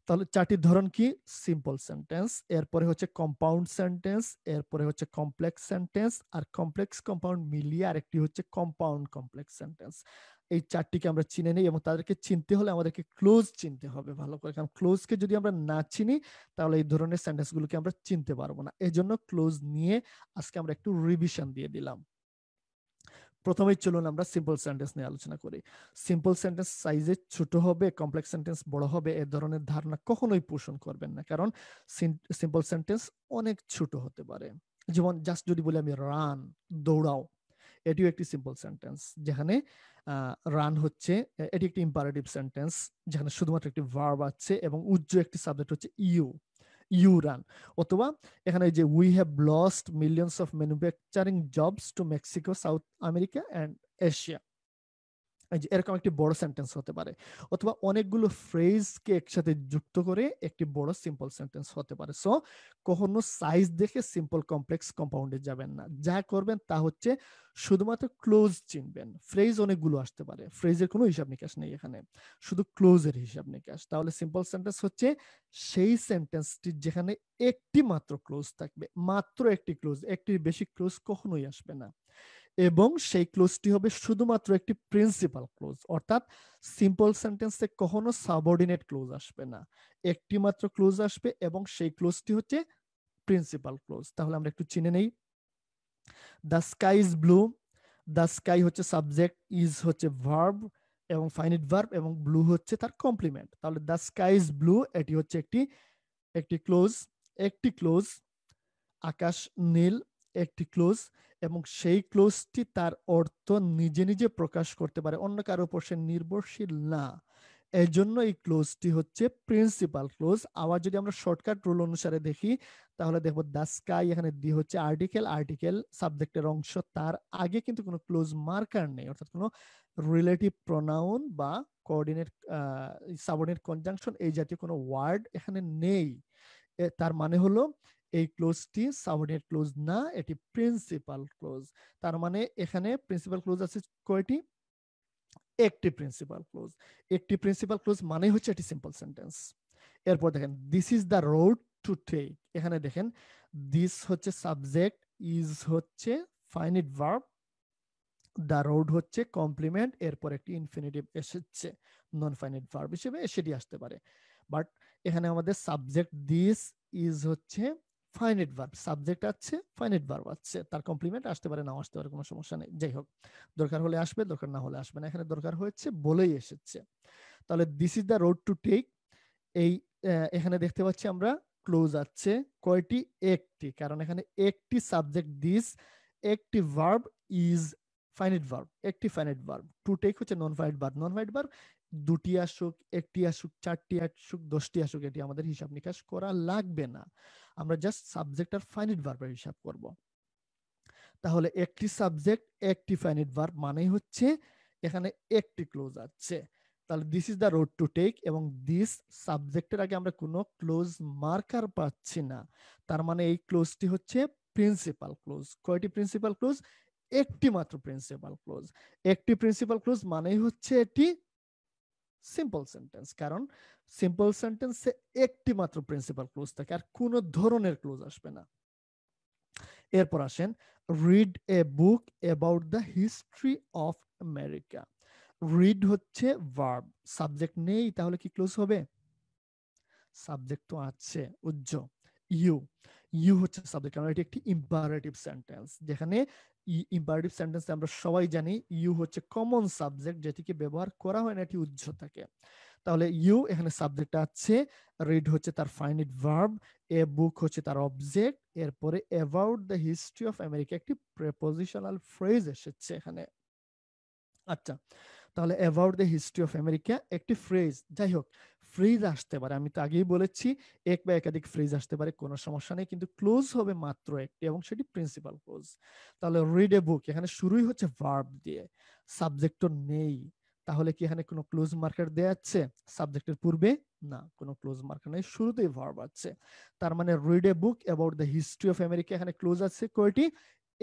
Speaker 1: তাহলে চারটি ধরন কি সিম্পল সেন্টেন্স এরপরে হচ্ছে কম্পাউন্ড সেন্টেন্স এরপরে হচ্ছে কমপ্লেক্স সেন্টেন্স আর কমপ্লেক্স কম্পাউন্ড মিলিয়ে আরেকটি হচ্ছে কম্পাউন্ড কমপ্লেক্স সেন্টেন্স এই চারটিকে আমরা চিনে নিই এবং তাদেরকে চিনতে হলে আমাদেরকে ক্লোজ চিনতে হবে ভালো করে কারণ ক্লোজকে যদি আমরা না চিনি তাহলে এই ধরনের সেন্টেন্সগুলোকে আমরা চিনতে পারবো না জন্য ক্লোজ নিয়ে আজকে আমরা একটু রিভিশন দিয়ে দিলাম প্রথমেই চলুন আমরা সিম্পল সেন্টেন্স নিয়ে আলোচনা করি সিম্পল সেন্টেন্স সাইজে ছোট হবে কমপ্লেক্স সেন্টেন্স বড় হবে এ ধরনের ধারণা কখনোই পোষণ করবেন না কারণ সিম্পল সেন্টেন্স অনেক ছোট হতে পারে যেমন জাস্ট যদি বলি আমি রান দৌড়াও এটিও একটি সিম্পল সেন্টেন্স যেখানে রান হচ্ছে এটি একটি ইম্পারেটিভ সেন্টেন্স যেখানে শুধুমাত্র একটি ভার্ব আছে এবং উজ্জ্ব একটি সাবজেক্ট হচ্ছে ইউ ইউ রান অথবা এখানে যে we have lost millions of manufacturing jobs to Mexico South America and Asia এরকম একটি বড় সেন্টেন্স হতে পারে অথবা অনেকগুলো ফ্রেজকে একসাথে যুক্ত করে একটি বড় সিম্পল সেন্টেন্স হতে পারে সো কখনো সাইজ দেখে সিম্পল কমপ্লেক্স কম্পাউন্ডে যাবেন না যা করবেন তা হচ্ছে শুধুমাত্র ক্লোজ চিনবেন ফ্রেজ অনেকগুলো আসতে পারে ফ্রেজের কোনো হিসাব নিকাশ নেই এখানে শুধু ক্লোজের হিসাব নিকাশ তাহলে সিম্পল সেন্টেন্স হচ্ছে সেই সেন্টেন্সটি যেখানে একটি মাত্র ক্লোজ থাকবে মাত্র একটি ক্লোজ একটির বেশি ক্লোজ কখনোই আসবে না এবং সেই ক্লোজটি হবে শুধুমাত্র একটি প্রিন্সিপাল ক্লোজ অর্থাৎ সিম্পল সেন্টেন্সে কখনো সাবঅর্ডিনেট ক্লোজ আসবে না একটি মাত্র ক্লোজ আসবে এবং সেই ক্লোজটি হচ্ছে প্রিন্সিপাল ক্লোজ তাহলে আমরা একটু চিনে নেই the sky is blue the sky হচ্ছে সাবজেক্ট ইজ হচ্ছে ভার্ব এবং ফাইনিট ভার্ব এবং ব্লু হচ্ছে তার কমপ্লিমেন্ট তাহলে দ্য স্কাই ইজ ব্লু এটি হচ্ছে একটি একটি ক্লোজ একটি ক্লোজ আকাশ নীল একটি ক্লোজ এবং সেই ক্লোজটি তার অর্থ নিজে নিজে প্রকাশ করতে পারে অন্য কারো উপর সে নির্ভরশীল না এই জন্য এই ক্লোজটি হচ্ছে প্রিন্সিপাল ক্লোজ আবার যদি আমরা শর্টকাট রুল অনুসারে দেখি তাহলে দেখবো দ্য স্কাই এখানে দি হচ্ছে আর্টিকেল আর্টিকেল সাবজেক্টের অংশ তার আগে কিন্তু কোনো ক্লোজ মার্কার নেই অর্থাৎ কোনো রিলেটিভ প্রোনাউন বা কোঅর্ডিনেট সাবঅর্ডিনেট কনজাংশন এই জাতীয় কোনো ওয়ার্ড এখানে নেই তার মানে হলো এই ক্লোজটি সাবঅর্ডিনেট ক্লোজ না এটি প্রিন্সিপাল ক্লোজ তার মানে এখানে প্রিন্সিপাল ক্লোজ আছে কয়টি একটি প্রিন্সিপাল ক্লোজ একটি প্রিন্সিপাল ক্লোজ মানে হচ্ছে এটি সিম্পল সেন্টেন্স এরপর দেখেন this is the road to take এখানে দেখেন দিস হচ্ছে সাবজেক্ট ইজ হচ্ছে ফাইনিট ভার্ব দ্য রোড হচ্ছে কমপ্লিমেন্ট এরপর একটি ইনফিনিটিভ এসেছে নন ফাইনিট ভার্ব হিসেবে সেটি আসতে পারে বাট এখানে আমাদের সাবজেক্ট দিস ইজ হচ্ছে ফাইনাইট ভার্ব সাবজেক্ট আছে ফাইনাইট ভার্ব আছে তার কমপ্লিমেন্ট আসতে পারে না আসতে পারে কোনো সমস্যা নেই যাই হোক দরকার হলে আসবে দরকার না হলে আসবে না এখানে দরকার হয়েছে বলেই এসেছে তাহলে this is the road to take এই এখানে দেখতে পাচ্ছি আমরা ক্লোজ আছে কয়টি একটি কারণ এখানে একটি সাবজেক্ট দিস একটি ভার্ব ইজ ফাইনাইট ভার্ব একটি ফাইনাইট ভার্ব টু টেক হচ্ছে non finite verb non finite verb দুটি আসুক একটি আসুক চারটি আসুক দশটি আসুক এটি আমাদের হিসাব নিকাশ করা লাগবে না আমরা জাস্ট সাবজেক্ট আর ফাইনিট ভার্বের হিসাব করব তাহলে একটি সাবজেক্ট একটি ফাইনিট ভার্ব মানেই হচ্ছে এখানে একটি ক্লোজ আছে তাহলে this is the road to take এবং দিস সাবজেক্টের আগে আমরা কোনো ক্লোজ মার্কার পাচ্ছি না তার মানে এই ক্লোজটি হচ্ছে প্রিন্সিপাল ক্লোজ কয়টি প্রিন্সিপাল ক্লোজ একটি মাত্র প্রিন্সিপাল ক্লোজ একটি প্রিন্সিপাল ক্লোজ মানেই হচ্ছে এটি সিম্পল সেন্টেন্স কারণ সিম্পল সেন্টেন্সে একটি মাত্র প্রিন্সিপাল ক্লোজ থাকে আর কোনো ধরনের ক্লোজ আসবে না এরপর আসেন read a book about the history of America read হচ্ছে ভার্ব সাবজেক্ট নেই তাহলে কি ক্লোজ হবে সাবজেক্ট তো আছে উজ্জ্ব ইউ ইউ হচ্ছে সাবজেক্ট কারণ এটি একটি ইম্পারেটিভ সেন্টেন্স যেখানে ইম্পারেটিভ সেন্টেন্স আমরা সবাই জানি ইউ হচ্ছে কমন সাবজেক্ট যেটিকে ব্যবহার করা হয় না এটি উজ্জ থাকে তাহলে ইউ এখানে সাবজেক্টটা আছে রিড হচ্ছে তার ফাইনিট ভার্ব এ বুক হচ্ছে তার অবজেক্ট এরপরে about the history of America একটি প্রেপোজিশনাল ফ্রেজ এসেছে এখানে আচ্ছা তাহলে about the history of America একটি ফ্রেজ যাই হোক ফ্রিজ আসতে পারে আমি তো আগেই বলেছি এক বা একাধিক ফ্রিজ আসতে পারে কোনো সমস্যা নেই কিন্তু ক্লোজ হবে মাত্র একটি এবং সেটি প্রিন্সিপাল ক্লোজ তাহলে রিড এ বুক এখানে শুরুই হচ্ছে ভার্ব দিয়ে সাবজেক্ট তো নেই তাহলে কি এখানে কোনো ক্লোজ মার্কার দেয়া আছে সাবজেক্টের পূর্বে না কোনো ক্লোজ মার্কার নেই শুরুতেই ভার্ব আছে তার মানে read a book about the history of America এখানে ক্লোজ আছে কয়টি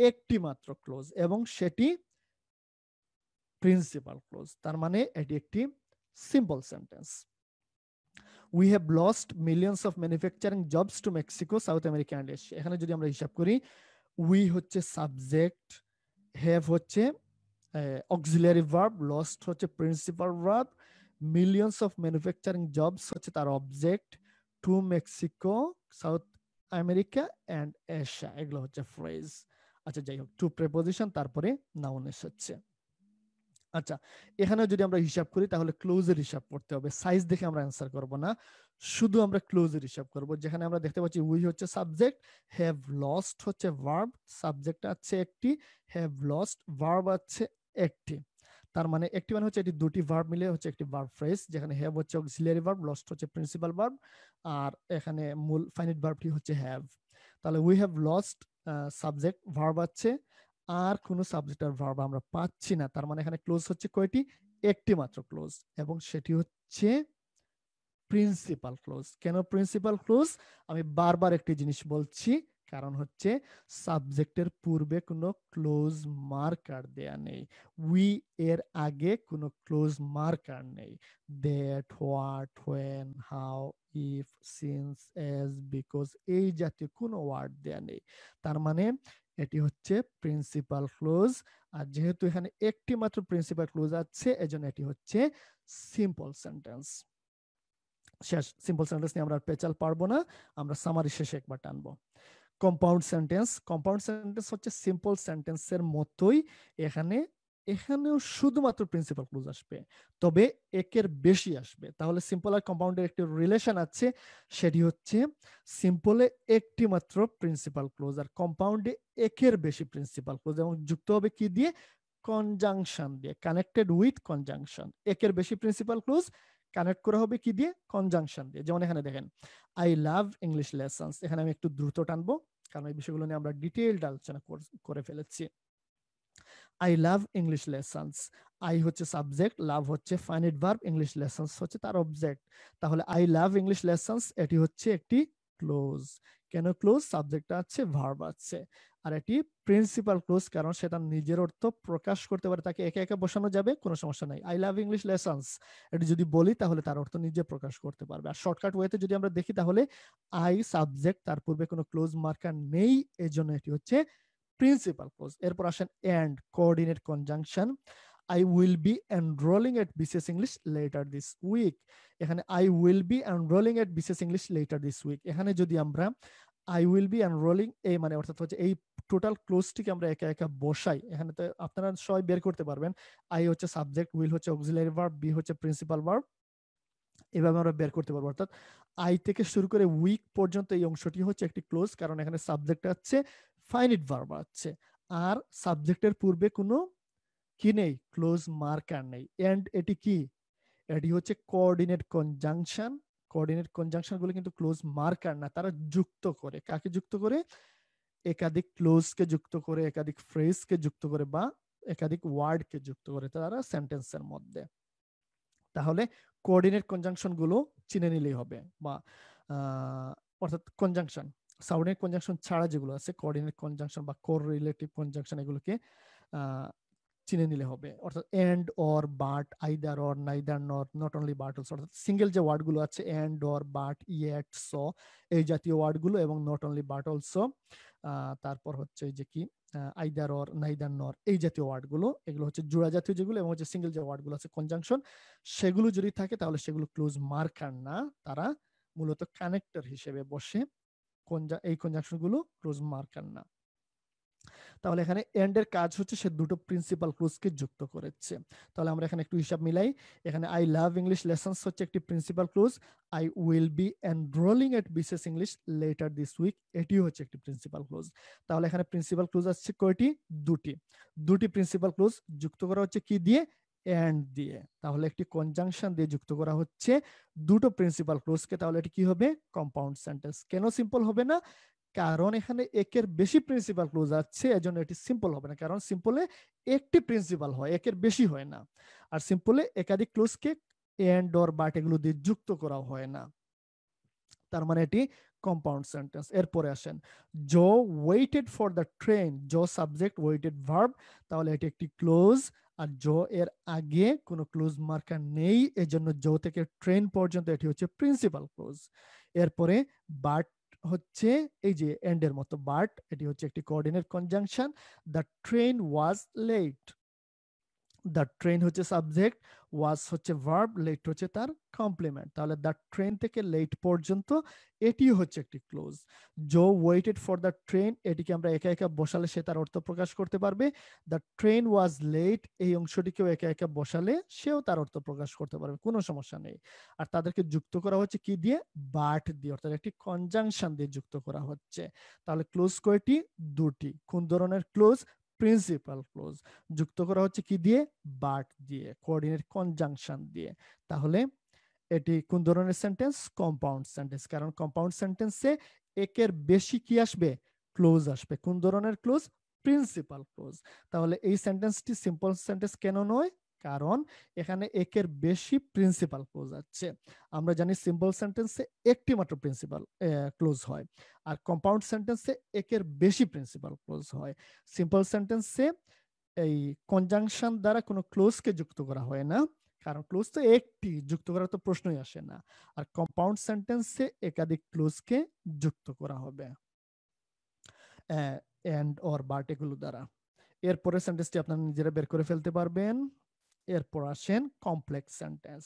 Speaker 1: একটি মাত্র ক্লোজ এবং সেটি প্রিন্সিপাল ক্লোজ তার মানে এটি একটি simple sentence we have lost millions of manufacturing jobs to Mexico South America and Asia এখানে যদি আমরা হিসাব করি উই হচ্ছে সাবজেক্ট হ্যাভ হচ্ছে অক্সিলারি ভার্ব লস্ট হচ্ছে principal verb millions of manufacturing jobs হচ্ছে তার object to Mexico South America and Asia এগুলো হচ্ছে ফ্রেজ আচ্ছা যাই হোক টু প্রেপোজিশন তারপরে নাউন এসেছে আচ্ছা এখানে যদি আমরা হিসাব করি তাহলে ক্লোজের হিসাব করতে হবে সাইজ দেখে আমরা অ্যান্সার করব না শুধু আমরা ক্লোজের হিসাব করব যেখানে আমরা দেখতে পাচ্ছি উই হচ্ছে সাবজেক্ট হ্যাভ লস্ট হচ্ছে ভার্ব সাবজেক্ট আছে একটি হ্যাভ লস্ট ভার্ব আছে একটি তার মানে একটি মানে হচ্ছে এটি দুটি ভার্ব মিলে হচ্ছে একটি ভার্ব ফ্রেজ যেখানে হ্যাভ হচ্ছে অক্সিলিয়ারি ভার্ব লস্ট হচ্ছে প্রিন্সিপাল ভার্ব আর এখানে মূল ফাইনিট ভার্বটি হচ্ছে হ্যাভ তাহলে we have lost subject verb আছে আর কোনো সাবজেক্ট আর ভার্ব আমরা পাচ্ছি না তার মানে এখানে ক্লোজ হচ্ছে কয়টি একটি মাত্র ক্লোজ এবং সেটি হচ্ছে প্রিন্সিপাল ক্লোজ কেন প্রিন্সিপাল ক্লোজ আমি বারবার একটি জিনিস বলছি কারণ হচ্ছে সাবজেক্টের পূর্বে কোনো ক্লোজ মার্কার দেয়া নেই উই এর আগে কোনো ক্লোজ মার্কার নেই that what when how if since as because এই জাতীয় কোনো ওয়ার্ড দেয়া নেই তার মানে এটি হচ্ছে প্রিন্সিপাল ক্লোজ আর যেহেতু এখানে একটি মাত্র প্রিন্সিপাল ক্লোজ আছে এজন্য এটি হচ্ছে সিম্পল সেন্টেন্স শেষ সিম্পল সেন্টেন্স নিয়ে আমরা পেচাল পারবো না আমরা সামারি শেষে একবার টানবো কম্পাউন্ড সেন্টেন্স কম্পাউন্ড সেন্টেন্স হচ্ছে সিম্পল সেন্টেন্সের মতোই এখানে এখানেও শুধুমাত্র প্রিন্সিপাল ক্লোজ আসবে তবে একের বেশি আসবে তাহলে সিম্পল আর কম্পাউন্ডের একটি রিলেশন আছে সেটি হচ্ছে সিম্পলে একটি মাত্র প্রিন্সিপাল ক্লোজ আর কম্পাউন্ডে একের বেশি প্রিন্সিপাল ক্লোজ এবং যুক্ত হবে কি দিয়ে কনজাংশন দিয়ে কানেক্টেড উইথ কনজাংশন একের বেশি প্রিন্সিপাল ক্লোজ কানেক্ট করা হবে কি দিয়ে কনজাংশন দিয়ে যেমন এখানে দেখেন আই লাভ ইংলিশ লেসন্স এখানে আমি একটু দ্রুত টানবো কারণ এই বিষয়গুলো নিয়ে আমরা ডিটেইলড আলোচনা করে ফেলেছি I love English lessons I হচ্ছে সাবজেক্ট লাভ হচ্ছে ফাইনিট ভার্ব ইংলিশ লেসন্স হচ্ছে তার অবজেক্ট তাহলে আই লাভ ইংলিশ লেসন্স এটি হচ্ছে একটি ক্লোজ কেন ক্লোজ সাবজেক্ট আছে ভার্ব আছে আর এটি প্রিন্সিপাল ক্লোজ কারণ সে তার নিজের অর্থ প্রকাশ করতে পারে তাকে একে একে বসানো যাবে কোনো সমস্যা নাই আই লাভ ইংলিশ লেসন্স এটি যদি বলি তাহলে তার অর্থ নিজে প্রকাশ করতে পারবে আর শর্টকাট ওয়েতে যদি আমরা দেখি তাহলে আই সাবজেক্ট তার পূর্বে কোনো ক্লোজ মার্কার নেই এজন্য এটি হচ্ছে প্রিন্সিপাল ক্লোজ এরপর আসেন and coordinate conjunction I will be enrolling at BCS English later this week এখানে I will be enrolling at BCS English later this week এখানে যদি আমরা আই উইল বি এনরোলিং এই মানে অর্থাৎ হচ্ছে এই টোটাল ক্লোজটিকে আমরা একা একা বসাই এখানে তো আপনারা সবাই বের করতে পারবেন আই হচ্ছে সাবজেক্ট উইল হচ্ছে অক্সিলারি ভার্ব বি হচ্ছে প্রিন্সিপাল ভার্ব এভাবে আমরা বের করতে পারবো অর্থাৎ আই থেকে শুরু করে উইক পর্যন্ত এই অংশটি হচ্ছে একটি ক্লোজ কারণ এখানে সাবজেক্ট আছে ফাইনিট ভার্ব আছে আর সাবজেক্টের পূর্বে কোনো কি নেই ক্লোজ মার্কার নেই এন্ড এটি কি এটি হচ্ছে কোঅর্ডিনেট কনজাংশন কোঅর্ডিনেট কনজাংশন গুলো কিন্তু ক্লোজ মার্কার না তারা যুক্ত করে কাকে যুক্ত করে একাধিক ক্লোজকে যুক্ত করে একাধিক কে যুক্ত করে বা একাধিক ওয়ার্ডকে যুক্ত করে তারা সেন্টেন্সের মধ্যে তাহলে কোঅর্ডিনেট কনজাংশন গুলো চিনে নিলেই হবে বা অর্থাৎ কনজাংশন সাউন্ডের কনজাংশন ছাড়া যেগুলো আছে কোঅর্ডিনেট কনজাংশন বা কোর রিলেটিভ কনজাংশন এগুলোকে চিনে নিলে হবে অর্থাৎ and or but either or neither nor not only but also অর্থাৎ সিঙ্গেল যে ওয়ার্ডগুলো আছে and or but yet so এই জাতীয় ওয়ার্ডগুলো এবং নট অনলি বাট অলসো তারপর হচ্ছে যে কি আইদার অর নাইদার নর এই জাতীয় ওয়ার্ডগুলো এগুলো হচ্ছে জোড়া জাতীয় যেগুলো এবং হচ্ছে সিঙ্গেল যে ওয়ার্ডগুলো আছে কনজাংশন সেগুলো যদি থাকে তাহলে সেগুলো ক্লোজ মার্কার না তারা মূলত কানেক্টর হিসেবে বসে এই গুলো ক্লোজ মার্কার না তাহলে এখানে এন্ডের কাজ হচ্ছে সে দুটো প্রিন্সিপাল ক্লোজকে যুক্ত করেছে তাহলে আমরা এখানে একটু হিসাব মিলাই এখানে আই লাভ ইংলিশ লেসন্স হচ্ছে একটি principal clause I will be enrolling at BCS English later this week এটিও হচ্ছে একটি প্রিন্সিপাল ক্লোজ তাহলে এখানে প্রিন্সিপাল ক্লোজ আসছে কয়টি দুটি দুটি প্রিন্সিপাল ক্লোজ যুক্ত করা হচ্ছে কি দিয়ে অ্যান্ড দিয়ে তাহলে একটি কনজাংশন দিয়ে যুক্ত করা হচ্ছে দুটো প্রিন্সিপাল ক্লোজকে তাহলে এটি কি হবে কম্পাউন্ড সেন্টেন্স কেন সিম্পল হবে না কারণ এখানে একের বেশি প্রিন্সিপাল ক্লোজ আছে এজন্য এটি সিম্পল হবে না কারণ সিম্পলে একটি প্রিন্সিপাল হয় একের বেশি হয় না আর সিম্পলে একাধিক ক্লোজকে এন্ড অর বাট এগুলো দিয়ে যুক্ত করা হয় না তার মানে এটি কম্পাউন্ড সেন্টেন্স এরপরে আসেন Joe waited for the train Joe subject waited verb তাহলে এটি একটি ক্লোজ আর জো এর আগে কোনো ক্লোজ মার্কার নেই এজন্য জো থেকে ট্রেন পর্যন্ত এটি হচ্ছে প্রিন্সিপাল ক্লোজ এরপরে বার্ট হচ্ছে এই যে এন্ডের মতো বার্ট এটি হচ্ছে একটি coordinate conjunction the train was late the train হচ্ছে সাবজেক্ট ওয়াজ হচ্ছে ভার্ব লেট হচ্ছে তার কমপ্লিমেন্ট তাহলে দ্য ট্রেন থেকে লেট পর্যন্ত এটি হচ্ছে একটি clause Joe waited for the train এটিকে আমরা একা একা বসালে সে তার অর্থ প্রকাশ করতে পারবে দ্য ট্রেন ওয়াজ লেট এই অংশটিকেও একা একা বসালে সেও তার অর্থ প্রকাশ করতে পারবে কোনো সমস্যা নেই আর তাদেরকে যুক্ত করা হচ্ছে কি দিয়ে বাট দিয়ে অর্থাৎ একটি কনজাংশন দিয়ে যুক্ত করা হচ্ছে তাহলে ক্লোজ কয়টি দুটি কোন ধরনের ক্লোজ প্রিন্সিপাল ক্লোজ যুক্ত করা হচ্ছে কি দিয়ে বাট দিয়ে কোঅর্ডিনেট কনজাংশন দিয়ে তাহলে এটি কোন ধরনের সেন্টেন্স কম্পাউন্ড সেন্টেন্স কারণ কম্পাউন্ড সেন্টেন্সে একের বেশি কি আসবে ক্লোজ আসবে কোন ধরনের ক্লোজ প্রিন্সিপাল ক্লোজ তাহলে এই সেন্টেন্সটি সিম্পল সেন্টেন্স কেন নয় কারণ এখানে একের বেশি প্রিন্সিপাল ক্লোজ আছে আমরা জানি সিম্পল সেন্টেন্সে একটি মাত্র প্রিন্সিপাল ক্লোজ হয় আর কম্পাউন্ড সেন্টেন্সে একের বেশি প্রিন্সিপাল ক্লোজ হয় সিম্পল সেন্টেন্সে এই কনজাংশন দ্বারা কোনো ক্লোজকে যুক্ত করা হয় না কারণ ক্লোজ তো একটি যুক্ত করার তো প্রশ্নই আসে না আর কম্পাউন্ড সেন্টেন্সে একাধিক ক্লোজকে যুক্ত করা হবে এন্ড অর বাট এগুলো দ্বারা এরপরে সেন্টেন্সটি আপনারা নিজেরা বের করে ফেলতে পারবেন এরপর আসেন কমপ্লেক্স সেন্টেন্স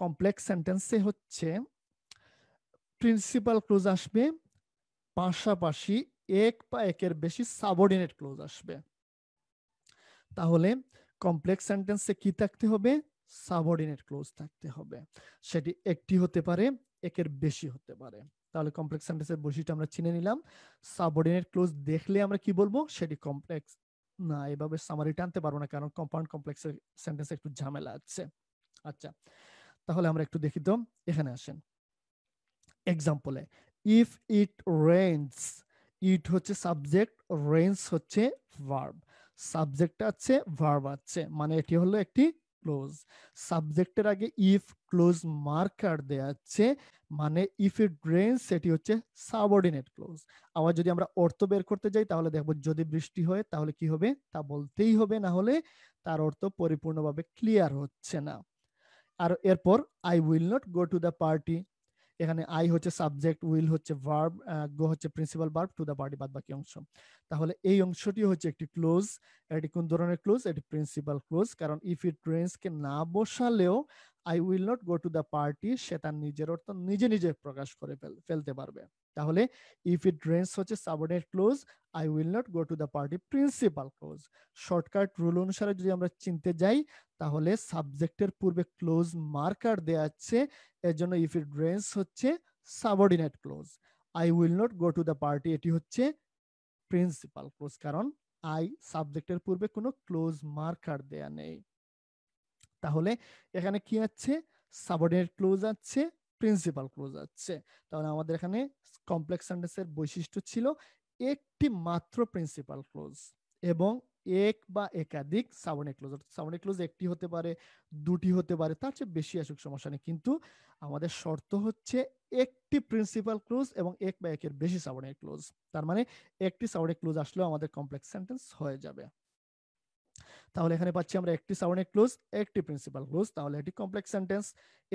Speaker 1: কমপ্লেক্স সেন্টেন্সে হচ্ছে প্রিন্সিপাল ক্লোজ আসবে পাশাপাশি এক বা একের বেশি সাবঅর্ডিনেট ক্লোজ আসবে তাহলে কমপ্লেক্স সেন্টেন্সে কি থাকতে হবে সাবঅর্ডিনেট ক্লোজ থাকতে হবে সেটি একটি হতে পারে একের বেশি হতে পারে তাহলে কমপ্লেক্স সেন্টেন্সের বৈশিষ্ট্য আমরা চিনে নিলাম সাবঅর্ডিনেট ক্লোজ দেখলে আমরা কি বলবো সেটি কমপ্লেক্স না এভাবে সামারি টানতে পারবো না কারণ কম্পাউন্ড কমপ্লেক্সের সেন্টেন্স একটু ঝামেলা আছে আচ্ছা তাহলে আমরা একটু দেখি তো এখানে আসেন এক্সাম্পলে ইফ ইট রেঞ্জ ইট হচ্ছে সাবজেক্ট রেঞ্জ হচ্ছে ভার্ব সাবজেক্ট আছে ভার্ব আছে মানে এটি হলো একটি ক্লোজ সাবজেক্টের আগে ইফ ক্লোজ মার্কার দেয়া আছে মানে ইফ ইট রেইন সেটি হচ্ছে সাবঅর্ডিনেট ক্লোজ আবার যদি আমরা অর্থ বের করতে যাই তাহলে দেখবো যদি বৃষ্টি হয় তাহলে কি হবে তা বলতেই হবে না হলে তার অর্থ পরিপূর্ণভাবে ক্লিয়ার হচ্ছে না আর এরপর I will not go to the party এখানে আই হচ্ছে সাবজেক্ট উইল হচ্ছে ভার্ব গো হচ্ছে principal verb to the party বাদ বাকি অংশ তাহলে এই অংশটি হচ্ছে একটি ক্লোজ এটি কোন ধরনের ক্লোজ এটি প্রিন্সিপাল ক্লোজ কারণ ইফ ইট কে না বসালেও I will not go to the party সে তার নিজের অর্থ নিজে নিজে প্রকাশ করে ফেলতে পারবে তাহলে ইফ ইট রেঞ্জ হচ্ছে subordinate clause I will not go to the party principal clause shortcut rule অনুসারে যদি আমরা চিনতে যাই তাহলে সাবজেক্টের পূর্বে ক্লোজ মার্কার দেয়া আছে এর জন্য ইফ ইট রেঞ্জ হচ্ছে subordinate clause I will not go to the party এটি হচ্ছে প্রিন্সিপাল ক্লোজ কারণ আই সাবজেক্টের পূর্বে কোনো ক্লোজ মার্কার দেয়া নেই তাহলে এখানে কি আছে সাবঅর্ডিনেট ক্লোজ আছে প্রিন্সিপাল ক্লোজ আছে তাহলে আমাদের এখানে কমপ্লেক্স সেন্টেন্সের বৈশিষ্ট্য ছিল একটি মাত্র প্রিন্সিপাল ক্লোজ এবং এক বা একাধিক সাবনে ক্লোজ সাবনে ক্লোজ একটি হতে পারে দুটি হতে পারে তার চেয়ে বেশি আসুক সমস্যা নেই কিন্তু আমাদের শর্ত হচ্ছে একটি প্রিন্সিপাল ক্লোজ এবং এক বা একের বেশি সাবনে ক্লোজ তার মানে একটি সাবনে ক্লোজ আসলেও আমাদের কমপ্লেক্স সেন্টেন্স হয়ে যাবে তাহলে এখানে পাচ্ছি আমরা একটি সাবনে ক্লোজ একটি প্রিন্সিপাল ক্লোজ তাহলে এটি কমপ্লেক্স সেন্টেন্স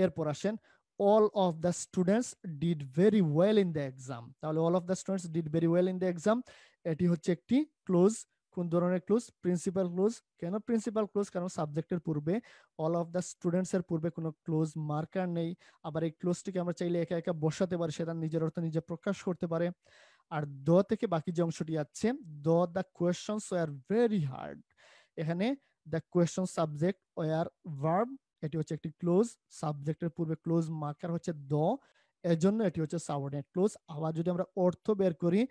Speaker 1: এরপর আসেন all of the students did very well in the exam তাহলে all of the students did very well in the exam এটি হচ্ছে একটি ক্লোজ কোন ধরনের ক্লোজ প্রিন্সিপাল ক্লোজ কেন প্রিন্সিপাল ক্লোজ কারণ সাবজেক্টের পূর্বে অল অফ দ্য স্টুডেন্টস এর পূর্বে কোনো ক্লোজ মার্কার নেই আবার এই ক্লোজটিকে আমরা চাইলে একা একা বসাতে পারি সেটা নিজের অর্থ নিজে প্রকাশ করতে পারে আর দ থেকে বাকি যে অংশটি আছে the the questions were very hard এখানে the question subject were verb এটি হচ্ছে একটি ক্লোজ সাবজেক্টের পূর্বে ক্লোজ মার্কার হচ্ছে দ এর জন্য এটি হচ্ছে সাবঅর্ডিনেট ক্লোজ আবার যদি আমরা অর্থ বের করি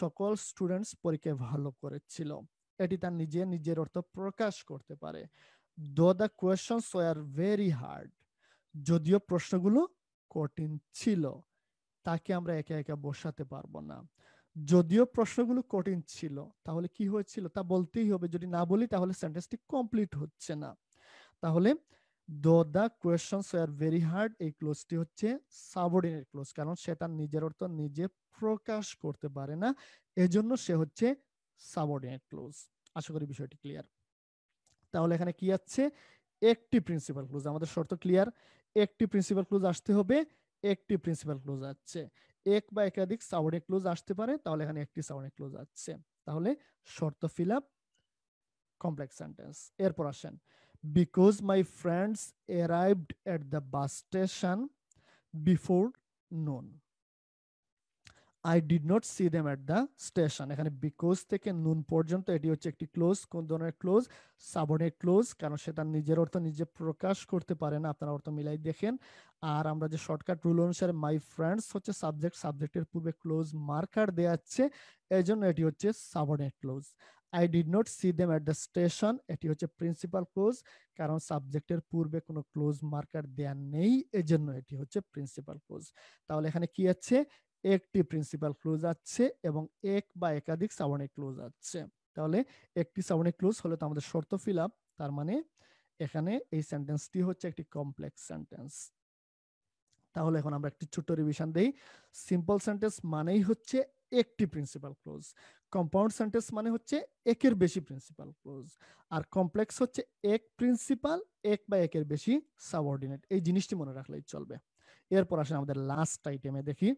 Speaker 1: সকল স্টুডেন্টস পরীক্ষায় ভালো করেছিল এটি তার নিজে নিজের অর্থ প্রকাশ করতে পারে the the questions were very hard যদিও প্রশ্নগুলো কঠিন ছিল তাকে আমরা একে একে বসাতে পারবো না যদিও প্রশ্নগুলো কঠিন ছিল তাহলে কি হয়েছিল তা বলতেই হবে যদি না বলি তাহলে সেন্টেন্সটি কমপ্লিট হচ্ছে না তাহলে কোয়েশনস ভেরি হার্ড এই ক্লোজটি হচ্ছে ক্লোজ কারণ সেটা নিজের অর্থ নিজে প্রকাশ করতে পারে না এজন্য সে হচ্ছে ক্লোজ আশা করি বিষয়টি ক্লিয়ার তাহলে এখানে কি আছে একটি প্রিন্সিপাল ক্লোজ আমাদের শর্ত ক্লিয়ার একটি প্রিন্সিপাল ক্লোজ আসতে হবে একটি প্রিন্সিপাল ক্লোজ আছে এক বা একাধিক সাবঅর্ডিনেট ক্লোজ আসতে পারে তাহলে এখানে একটি সাবঅর্ডিনেট ক্লোজ আছে তাহলে শর্ত ফিল আপ কমপ্লেক্স সেন্টেন্স এরপর আসেন because my friends arrived at the bus station before noon. I did not see them at the station. এখানে বিকজ থেকে নুন পর্যন্ত এটি হচ্ছে একটি ক্লোজ কোন ধরনের ক্লোজ সাবনের ক্লোজ কারণ সে তার নিজের অর্থ নিজে প্রকাশ করতে পারে না আপনারা অর্থ মিলাই দেখেন আর আমরা যে শর্টকাট রুল অনুসারে মাই ফ্রেন্ডস হচ্ছে সাবজেক্ট সাবজেক্টের পূর্বে ক্লোজ মার্কার দেওয়া আছে এই জন্য এটি হচ্ছে সাবনের clause I did not see them at the station এটি হচ্ছে প্রিন্সিপাল ক্লোজ কারণ সাবজেক্টের পূর্বে কোনো ক্লোজ মার্কার দেয়া নেই এজন্য এটি হচ্ছে প্রিন্সিপাল ক্লোজ তাহলে এখানে কি আছে একটি প্রিন্সিপাল ক্লোজ আছে এবং এক বা একাধিক সাবনে ক্লোজ আছে তাহলে একটি সাবনে ক্লোজ হলে তো আমাদের শর্ত ফিল আপ তার মানে এখানে এই সেন্টেন্সটি হচ্ছে একটি কমপ্লেক্স সেন্টেন্স তাহলে এখন আমরা একটি ছোট্ট রিভিশন দেই সিম্পল সেন্টেন্স মানেই হচ্ছে একটি প্রিন্সিপাল ক্লোজ কম্পাউন্ড সেন্টেন্স মানে হচ্ছে একের বেশি প্রিন্সিপাল ক্লোজ আর কমপ্লেক্স হচ্ছে এক প্রিন্সিপাল এক বা একের বেশি সাবঅর্ডিনেট এই জিনিসটি মনে রাখলেই চলবে এরপর আসেন আমাদের লাস্ট আইটেমে দেখি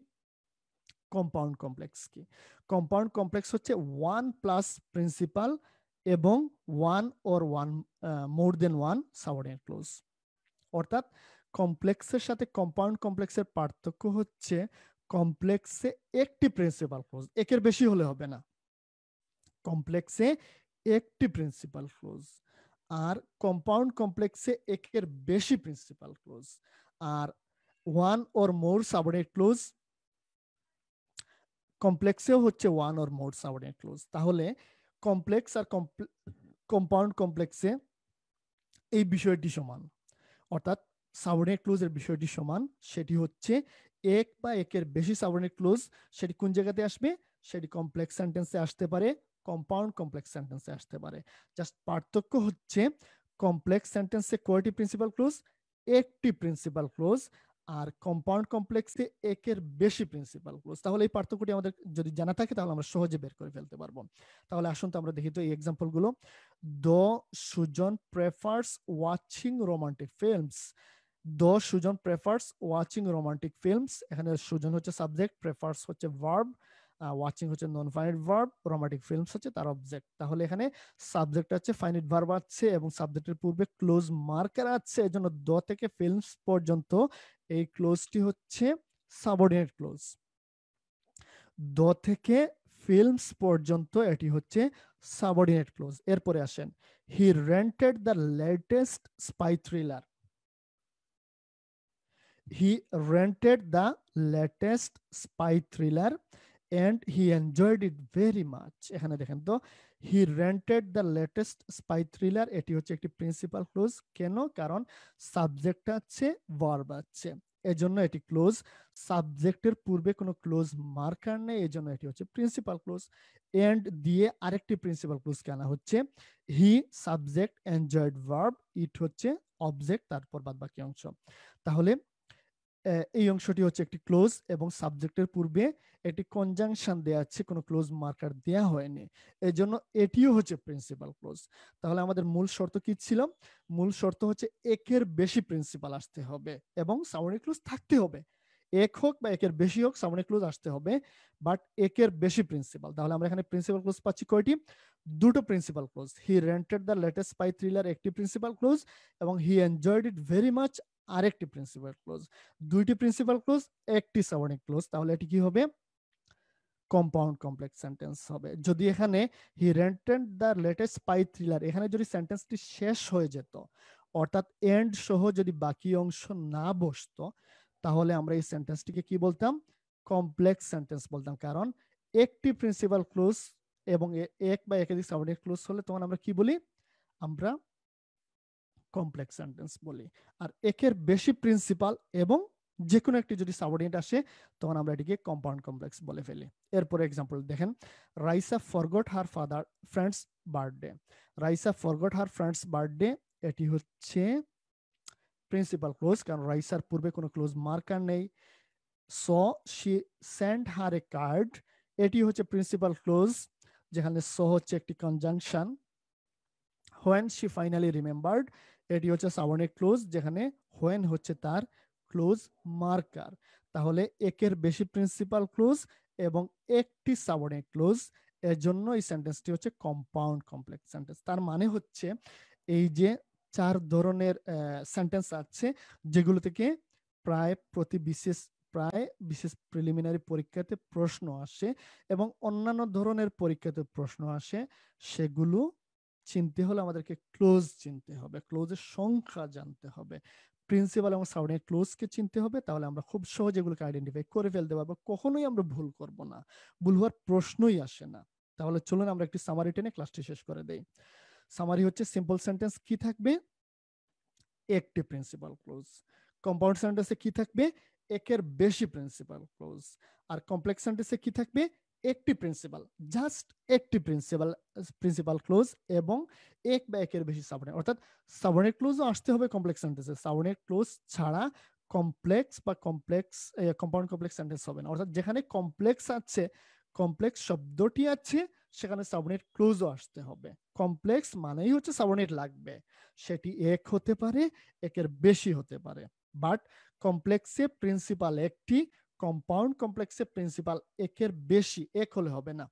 Speaker 1: কম্পাউন্ড কমপ্লেক্স কি কম্পাউন্ড কমপ্লেক্স হচ্ছে ওয়ান প্লাস প্রিন্সিপাল এবং one or one more than one subordinate clause অর্থাৎ কমপ্লেক্সের সাথে কম্পাউন্ড কমপ্লেক্সের পার্থক্য হচ্ছে কমপ্লেক্সে একটি প্রিন্সিপাল ক্লোজ একের বেশি হলে হবে না কমপ্লেক্সে একটি প্রিন্সিপাল ক্লোজ আর কম্পাউন্ড কমপ্লেক্সে একের বেশি প্রিন্সিপাল ক্লোজ আর one or more subordinate clause কমপ্লেক্সেও হচ্ছে one or more subordinate clause তাহলে কমপ্লেক্স আর কম্পাউন্ড কমপ্লেক্সে এই বিষয়টি সমান অর্থাৎ সাবর্ডিনেট ক্লোজের বিষয়টি সমান সেটি হচ্ছে এক বা একের বেশি সাবর্ডিনেট ক্লোজ সেটি কোন জায়গাতে আসবে সেটি কমপ্লেক্স সেন্টেন্সে আসতে পারে কম্পাউন্ড কমপ্লেক্স সেন্টেন্সে আসতে পারে জাস্ট পার্থক্য হচ্ছে কমপ্লেক্স সেন্টেন্সে কয়টি প্রিন্সিপাল ক্লোজ একটি প্রিন্সিপাল ক্লোজ আর কম্পাউন্ড কমপ্লেক্সে একের বেশি প্রিন্সিপাল ক্লোজ তাহলে এই পার্থক্যটি আমাদের যদি জানা থাকে তাহলে আমরা সহজে বের করে ফেলতে পারবো তাহলে আসুন তো আমরা দেখি তো এই এক্সাম্পলগুলো the Sujan prefers watching romantic films the Sujan prefers watching romantic films এখানে সুজন হচ্ছে সাবজেক্ট প্রেফার্স হচ্ছে ভার্ব ওয়াচিং হচ্ছে non finite verb romantic films হচ্ছে তার অবজেক্ট তাহলে এখানে সাবজেক্ট হচ্ছে ফাইনাইট ভার্ব আছে এবং সাবজেক্টের পূর্বে ক্লোজ মার্কার আছে এজন্য দ থেকে ফিল্মস পর্যন্ত এই ক্লোজটি হচ্ছে সাবঅর্ডিনেট ক্লোজ দ থেকে ফিল্মস পর্যন্ত এটি হচ্ছে সাবঅর্ডিনেট ক্লোজ এরপরে আসেন he rented the latest spy thriller he rented the latest spy thriller and he enjoyed it very much এখানে দেখেন তো he rented the latest spy thriller এটি হচ্ছে একটি প্রিন্সিপাল ক্লোজ কেন কারণ সাবজেক্ট আছে ভার্ব আছে এজন্য এটি ক্লোজ সাবজেক্টের পূর্বে কোনো ক্লোজ মার্কার নেই এজন্য এটি হচ্ছে প্রিন্সিপাল ক্লোজ এন্ড দিয়ে আরেকটি প্রিন্সিপাল ক্লোজ কেনা হচ্ছে he subject enjoyed verb it হচ্ছে অবজেক্ট তারপর বাদ বাকি অংশ তাহলে এই অংশটি হচ্ছে একটি ক্লোজ এবং সাবজেক্টের পূর্বে একটি কনজাংশন দেয়া আছে কোনো ক্লোজ মার্কার দেয়া হয়নি এই জন্য এটিও হচ্ছে প্রিন্সিপাল ক্লোজ তাহলে আমাদের মূল শর্ত কি ছিল মূল শর্ত হচ্ছে একের বেশি প্রিন্সিপাল আসতে হবে এবং সামরিক ক্লোজ থাকতে হবে এক হোক বা একের বেশি হোক সামনে ক্লোজ আসতে হবে বাট একের বেশি প্রিন্সিপাল তাহলে আমরা এখানে প্রিন্সিপাল ক্লোজ পাচ্ছি কয়টি দুটো principal clause he rented the latest spy thriller একটি প্রিন্সিপাল ক্লোজ এবং he enjoyed it very much আরেকটি প্রিন্সিপাল ক্লোজ দুইটি প্রিন্সিপাল ক্লোজ একটি সাবনিক ক্লোজ তাহলে এটি কি হবে কম্পাউন্ড কমপ্লেক্স সেন্টেন্স হবে যদি এখানে he rented the latest spy thriller এখানে যদি সেন্টেন্সটি শেষ হয়ে যেত অর্থাৎ এন্ড সহ যদি বাকি অংশ না বসতো তাহলে আমরা এই সেন্টেন্সটিকে কি বলতাম কমপ্লেক্স সেন্টেন্স বলতাম কারণ একটি প্রিন্সিপাল ক্লোজ এবং এক বা একাধিক সাবজেক্ট ক্লোজ হলে তখন আমরা কি বলি আমরা কমপ্লেক্স সেন্টেন্স বলি আর একের বেশি প্রিন্সিপাল এবং যে কোনো একটি যদি সাবঅর্ডিনেট আসে তখন আমরা এটিকে কম্পাউন্ড কমপ্লেক্স বলে ফেলি এরপর এক্সাম্পল দেখেন Raisa forgot her father friend's birthday Raisa forgot her friend's birthday এটি হচ্ছে প্রিন্সিপাল ক্লোজ কারণ রাইসার পূর্বে কোনো ক্লোজ মার্কার নেই so she send her a card এটি হচ্ছে প্রিন্সিপাল ক্লোজ যেখানে স হচ্ছে একটি conjunction when she finally remembered এটি হচ্ছে সাবনের ক্লোজ যেখানে হোয়েন হচ্ছে তার ক্লোজ মার্কার তাহলে একের বেশি প্রিন্সিপাল ক্লোজ এবং একটি সাবনের ক্লোজ এর জন্য এই সেন্টেন্সটি হচ্ছে কম্পাউন্ড কমপ্লেক্স সেন্টেন্স তার মানে হচ্ছে এই যে চার ধরনের সেন্টেন্স আছে যেগুলো থেকে প্রায় প্রতি বিশেষ প্রায় বিশেষ প্রিলিমিনারি পরীক্ষাতে প্রশ্ন আসে এবং অন্যান্য ধরনের পরীক্ষাতে প্রশ্ন আসে সেগুলো চিনতে হলে আমাদেরকে ক্লোজ চিনতে হবে ক্লোজের সংখ্যা জানতে হবে প্রিন্সিপাল এবং সাউন্ডের ক্লোজকে চিনতে হবে তাহলে আমরা খুব সহজে এগুলোকে আইডেন্টিফাই করে ফেলতে পারবো কখনোই আমরা ভুল করব না ভুল হওয়ার প্রশ্নই আসে না তাহলে চলুন আমরা একটি সামারি টেনে ক্লাসটি শেষ করে দেই সামারি হচ্ছে সিম্পল সেন্টেন্স কি থাকবে একটি প্রিন্সিপাল ক্লোজ কম্পাউন্ড সেন্টেন্সে কি থাকবে একের বেশি প্রিন্সিপাল ক্লোজ আর কমপ্লেক্স সেন্টেন্সে কি থাকবে একটি প্রিন্সিপাল জাস্ট একটি প্রিন্সিপাল প্রিন্সিপাল ক্লোজ এবং এক বা একের বেশি সাবনে অর্থাৎ সাবনের ক্লোজও আসতে হবে কমপ্লেক্স সেন্টেন্সে সাবনের ক্লোজ ছাড়া কমপ্লেক্স বা কমপ্লেক্স কম্পাউন্ড কমপ্লেক্স সেন্টেন্স হবে না অর্থাৎ যেখানে কমপ্লেক্স আছে কমপ্লেক্স শব্দটি আছে সেখানে সাবনেট ক্লোজও আসতে হবে কমপ্লেক্স মানেই হচ্ছে সাবনেট লাগবে সেটি এক হতে পারে একের বেশি হতে পারে বাট কমপ্লেক্সে প্রিন্সিপাল একটি কম্পাউন্ড কমপ্লেক্সে প্রিন্সিপাল একের বেশি এক হলে হবে না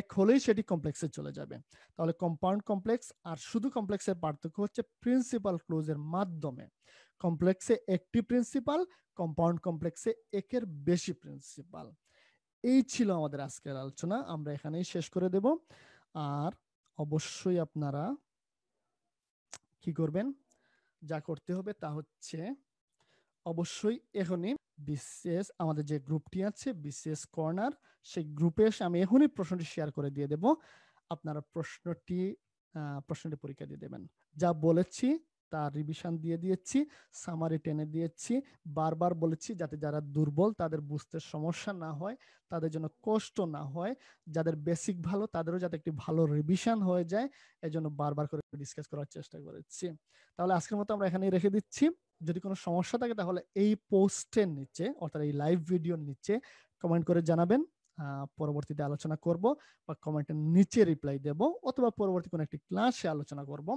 Speaker 1: এক হলেই সেটি কমপ্লেক্সে চলে যাবে তাহলে কম্পাউন্ড কমপ্লেক্স আর শুধু কমপ্লেক্সের পার্থক্য হচ্ছে প্রিন্সিপাল ক্লোজের মাধ্যমে কমপ্লেক্সে একটি প্রিন্সিপাল কম্পাউন্ড কমপ্লেক্সে একের বেশি প্রিন্সিপাল এই ছিল আমাদের আজকের আলোচনা আমরা এখানেই শেষ করে দেব আর অবশ্যই আপনারা কি করবেন যা করতে হবে তা হচ্ছে অবশ্যই এখনই বিসিএস আমাদের যে গ্রুপটি আছে বিসিএস কর্নার সেই গ্রুপে এসে আমি এখনই প্রশ্নটি শেয়ার করে দিয়ে দেব আপনারা প্রশ্নটি প্রশ্নটি পরীক্ষা দিয়ে দেবেন যা বলেছি তার রিভিশন দিয়ে দিয়েছি সামারি টেনে দিয়েছি বারবার বলেছি যাতে যারা দুর্বল তাদের বুঝতে সমস্যা না হয় তাদের জন্য কষ্ট না হয় যাদের বেসিক ভালো তাদেরও যাতে একটি ভালো রিভিশন হয়ে যায় এজন্য বারবার করে ডিসকাস করার চেষ্টা করেছি তাহলে আজকের মতো আমরা এখানেই রেখে দিচ্ছি যদি কোনো সমস্যা থাকে তাহলে এই পোস্টের নিচে অর্থাৎ এই লাইভ ভিডিওর নিচে কমেন্ট করে জানাবেন পরবর্তীতে আলোচনা করব বা কমেন্টের নিচে রিপ্লাই দেব অথবা পরবর্তী কোনো একটি ক্লাসে আলোচনা করব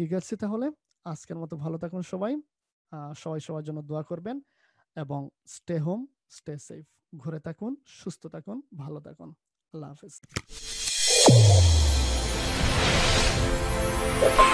Speaker 1: ঠিক আছে তাহলে আজকের মতো ভালো থাকুন সবাই সবাই সবার জন্য দোয়া করবেন এবং স্টে হোম স্টে সেফ ঘুরে থাকুন সুস্থ থাকুন ভালো থাকুন আল্লাহ হাফেজ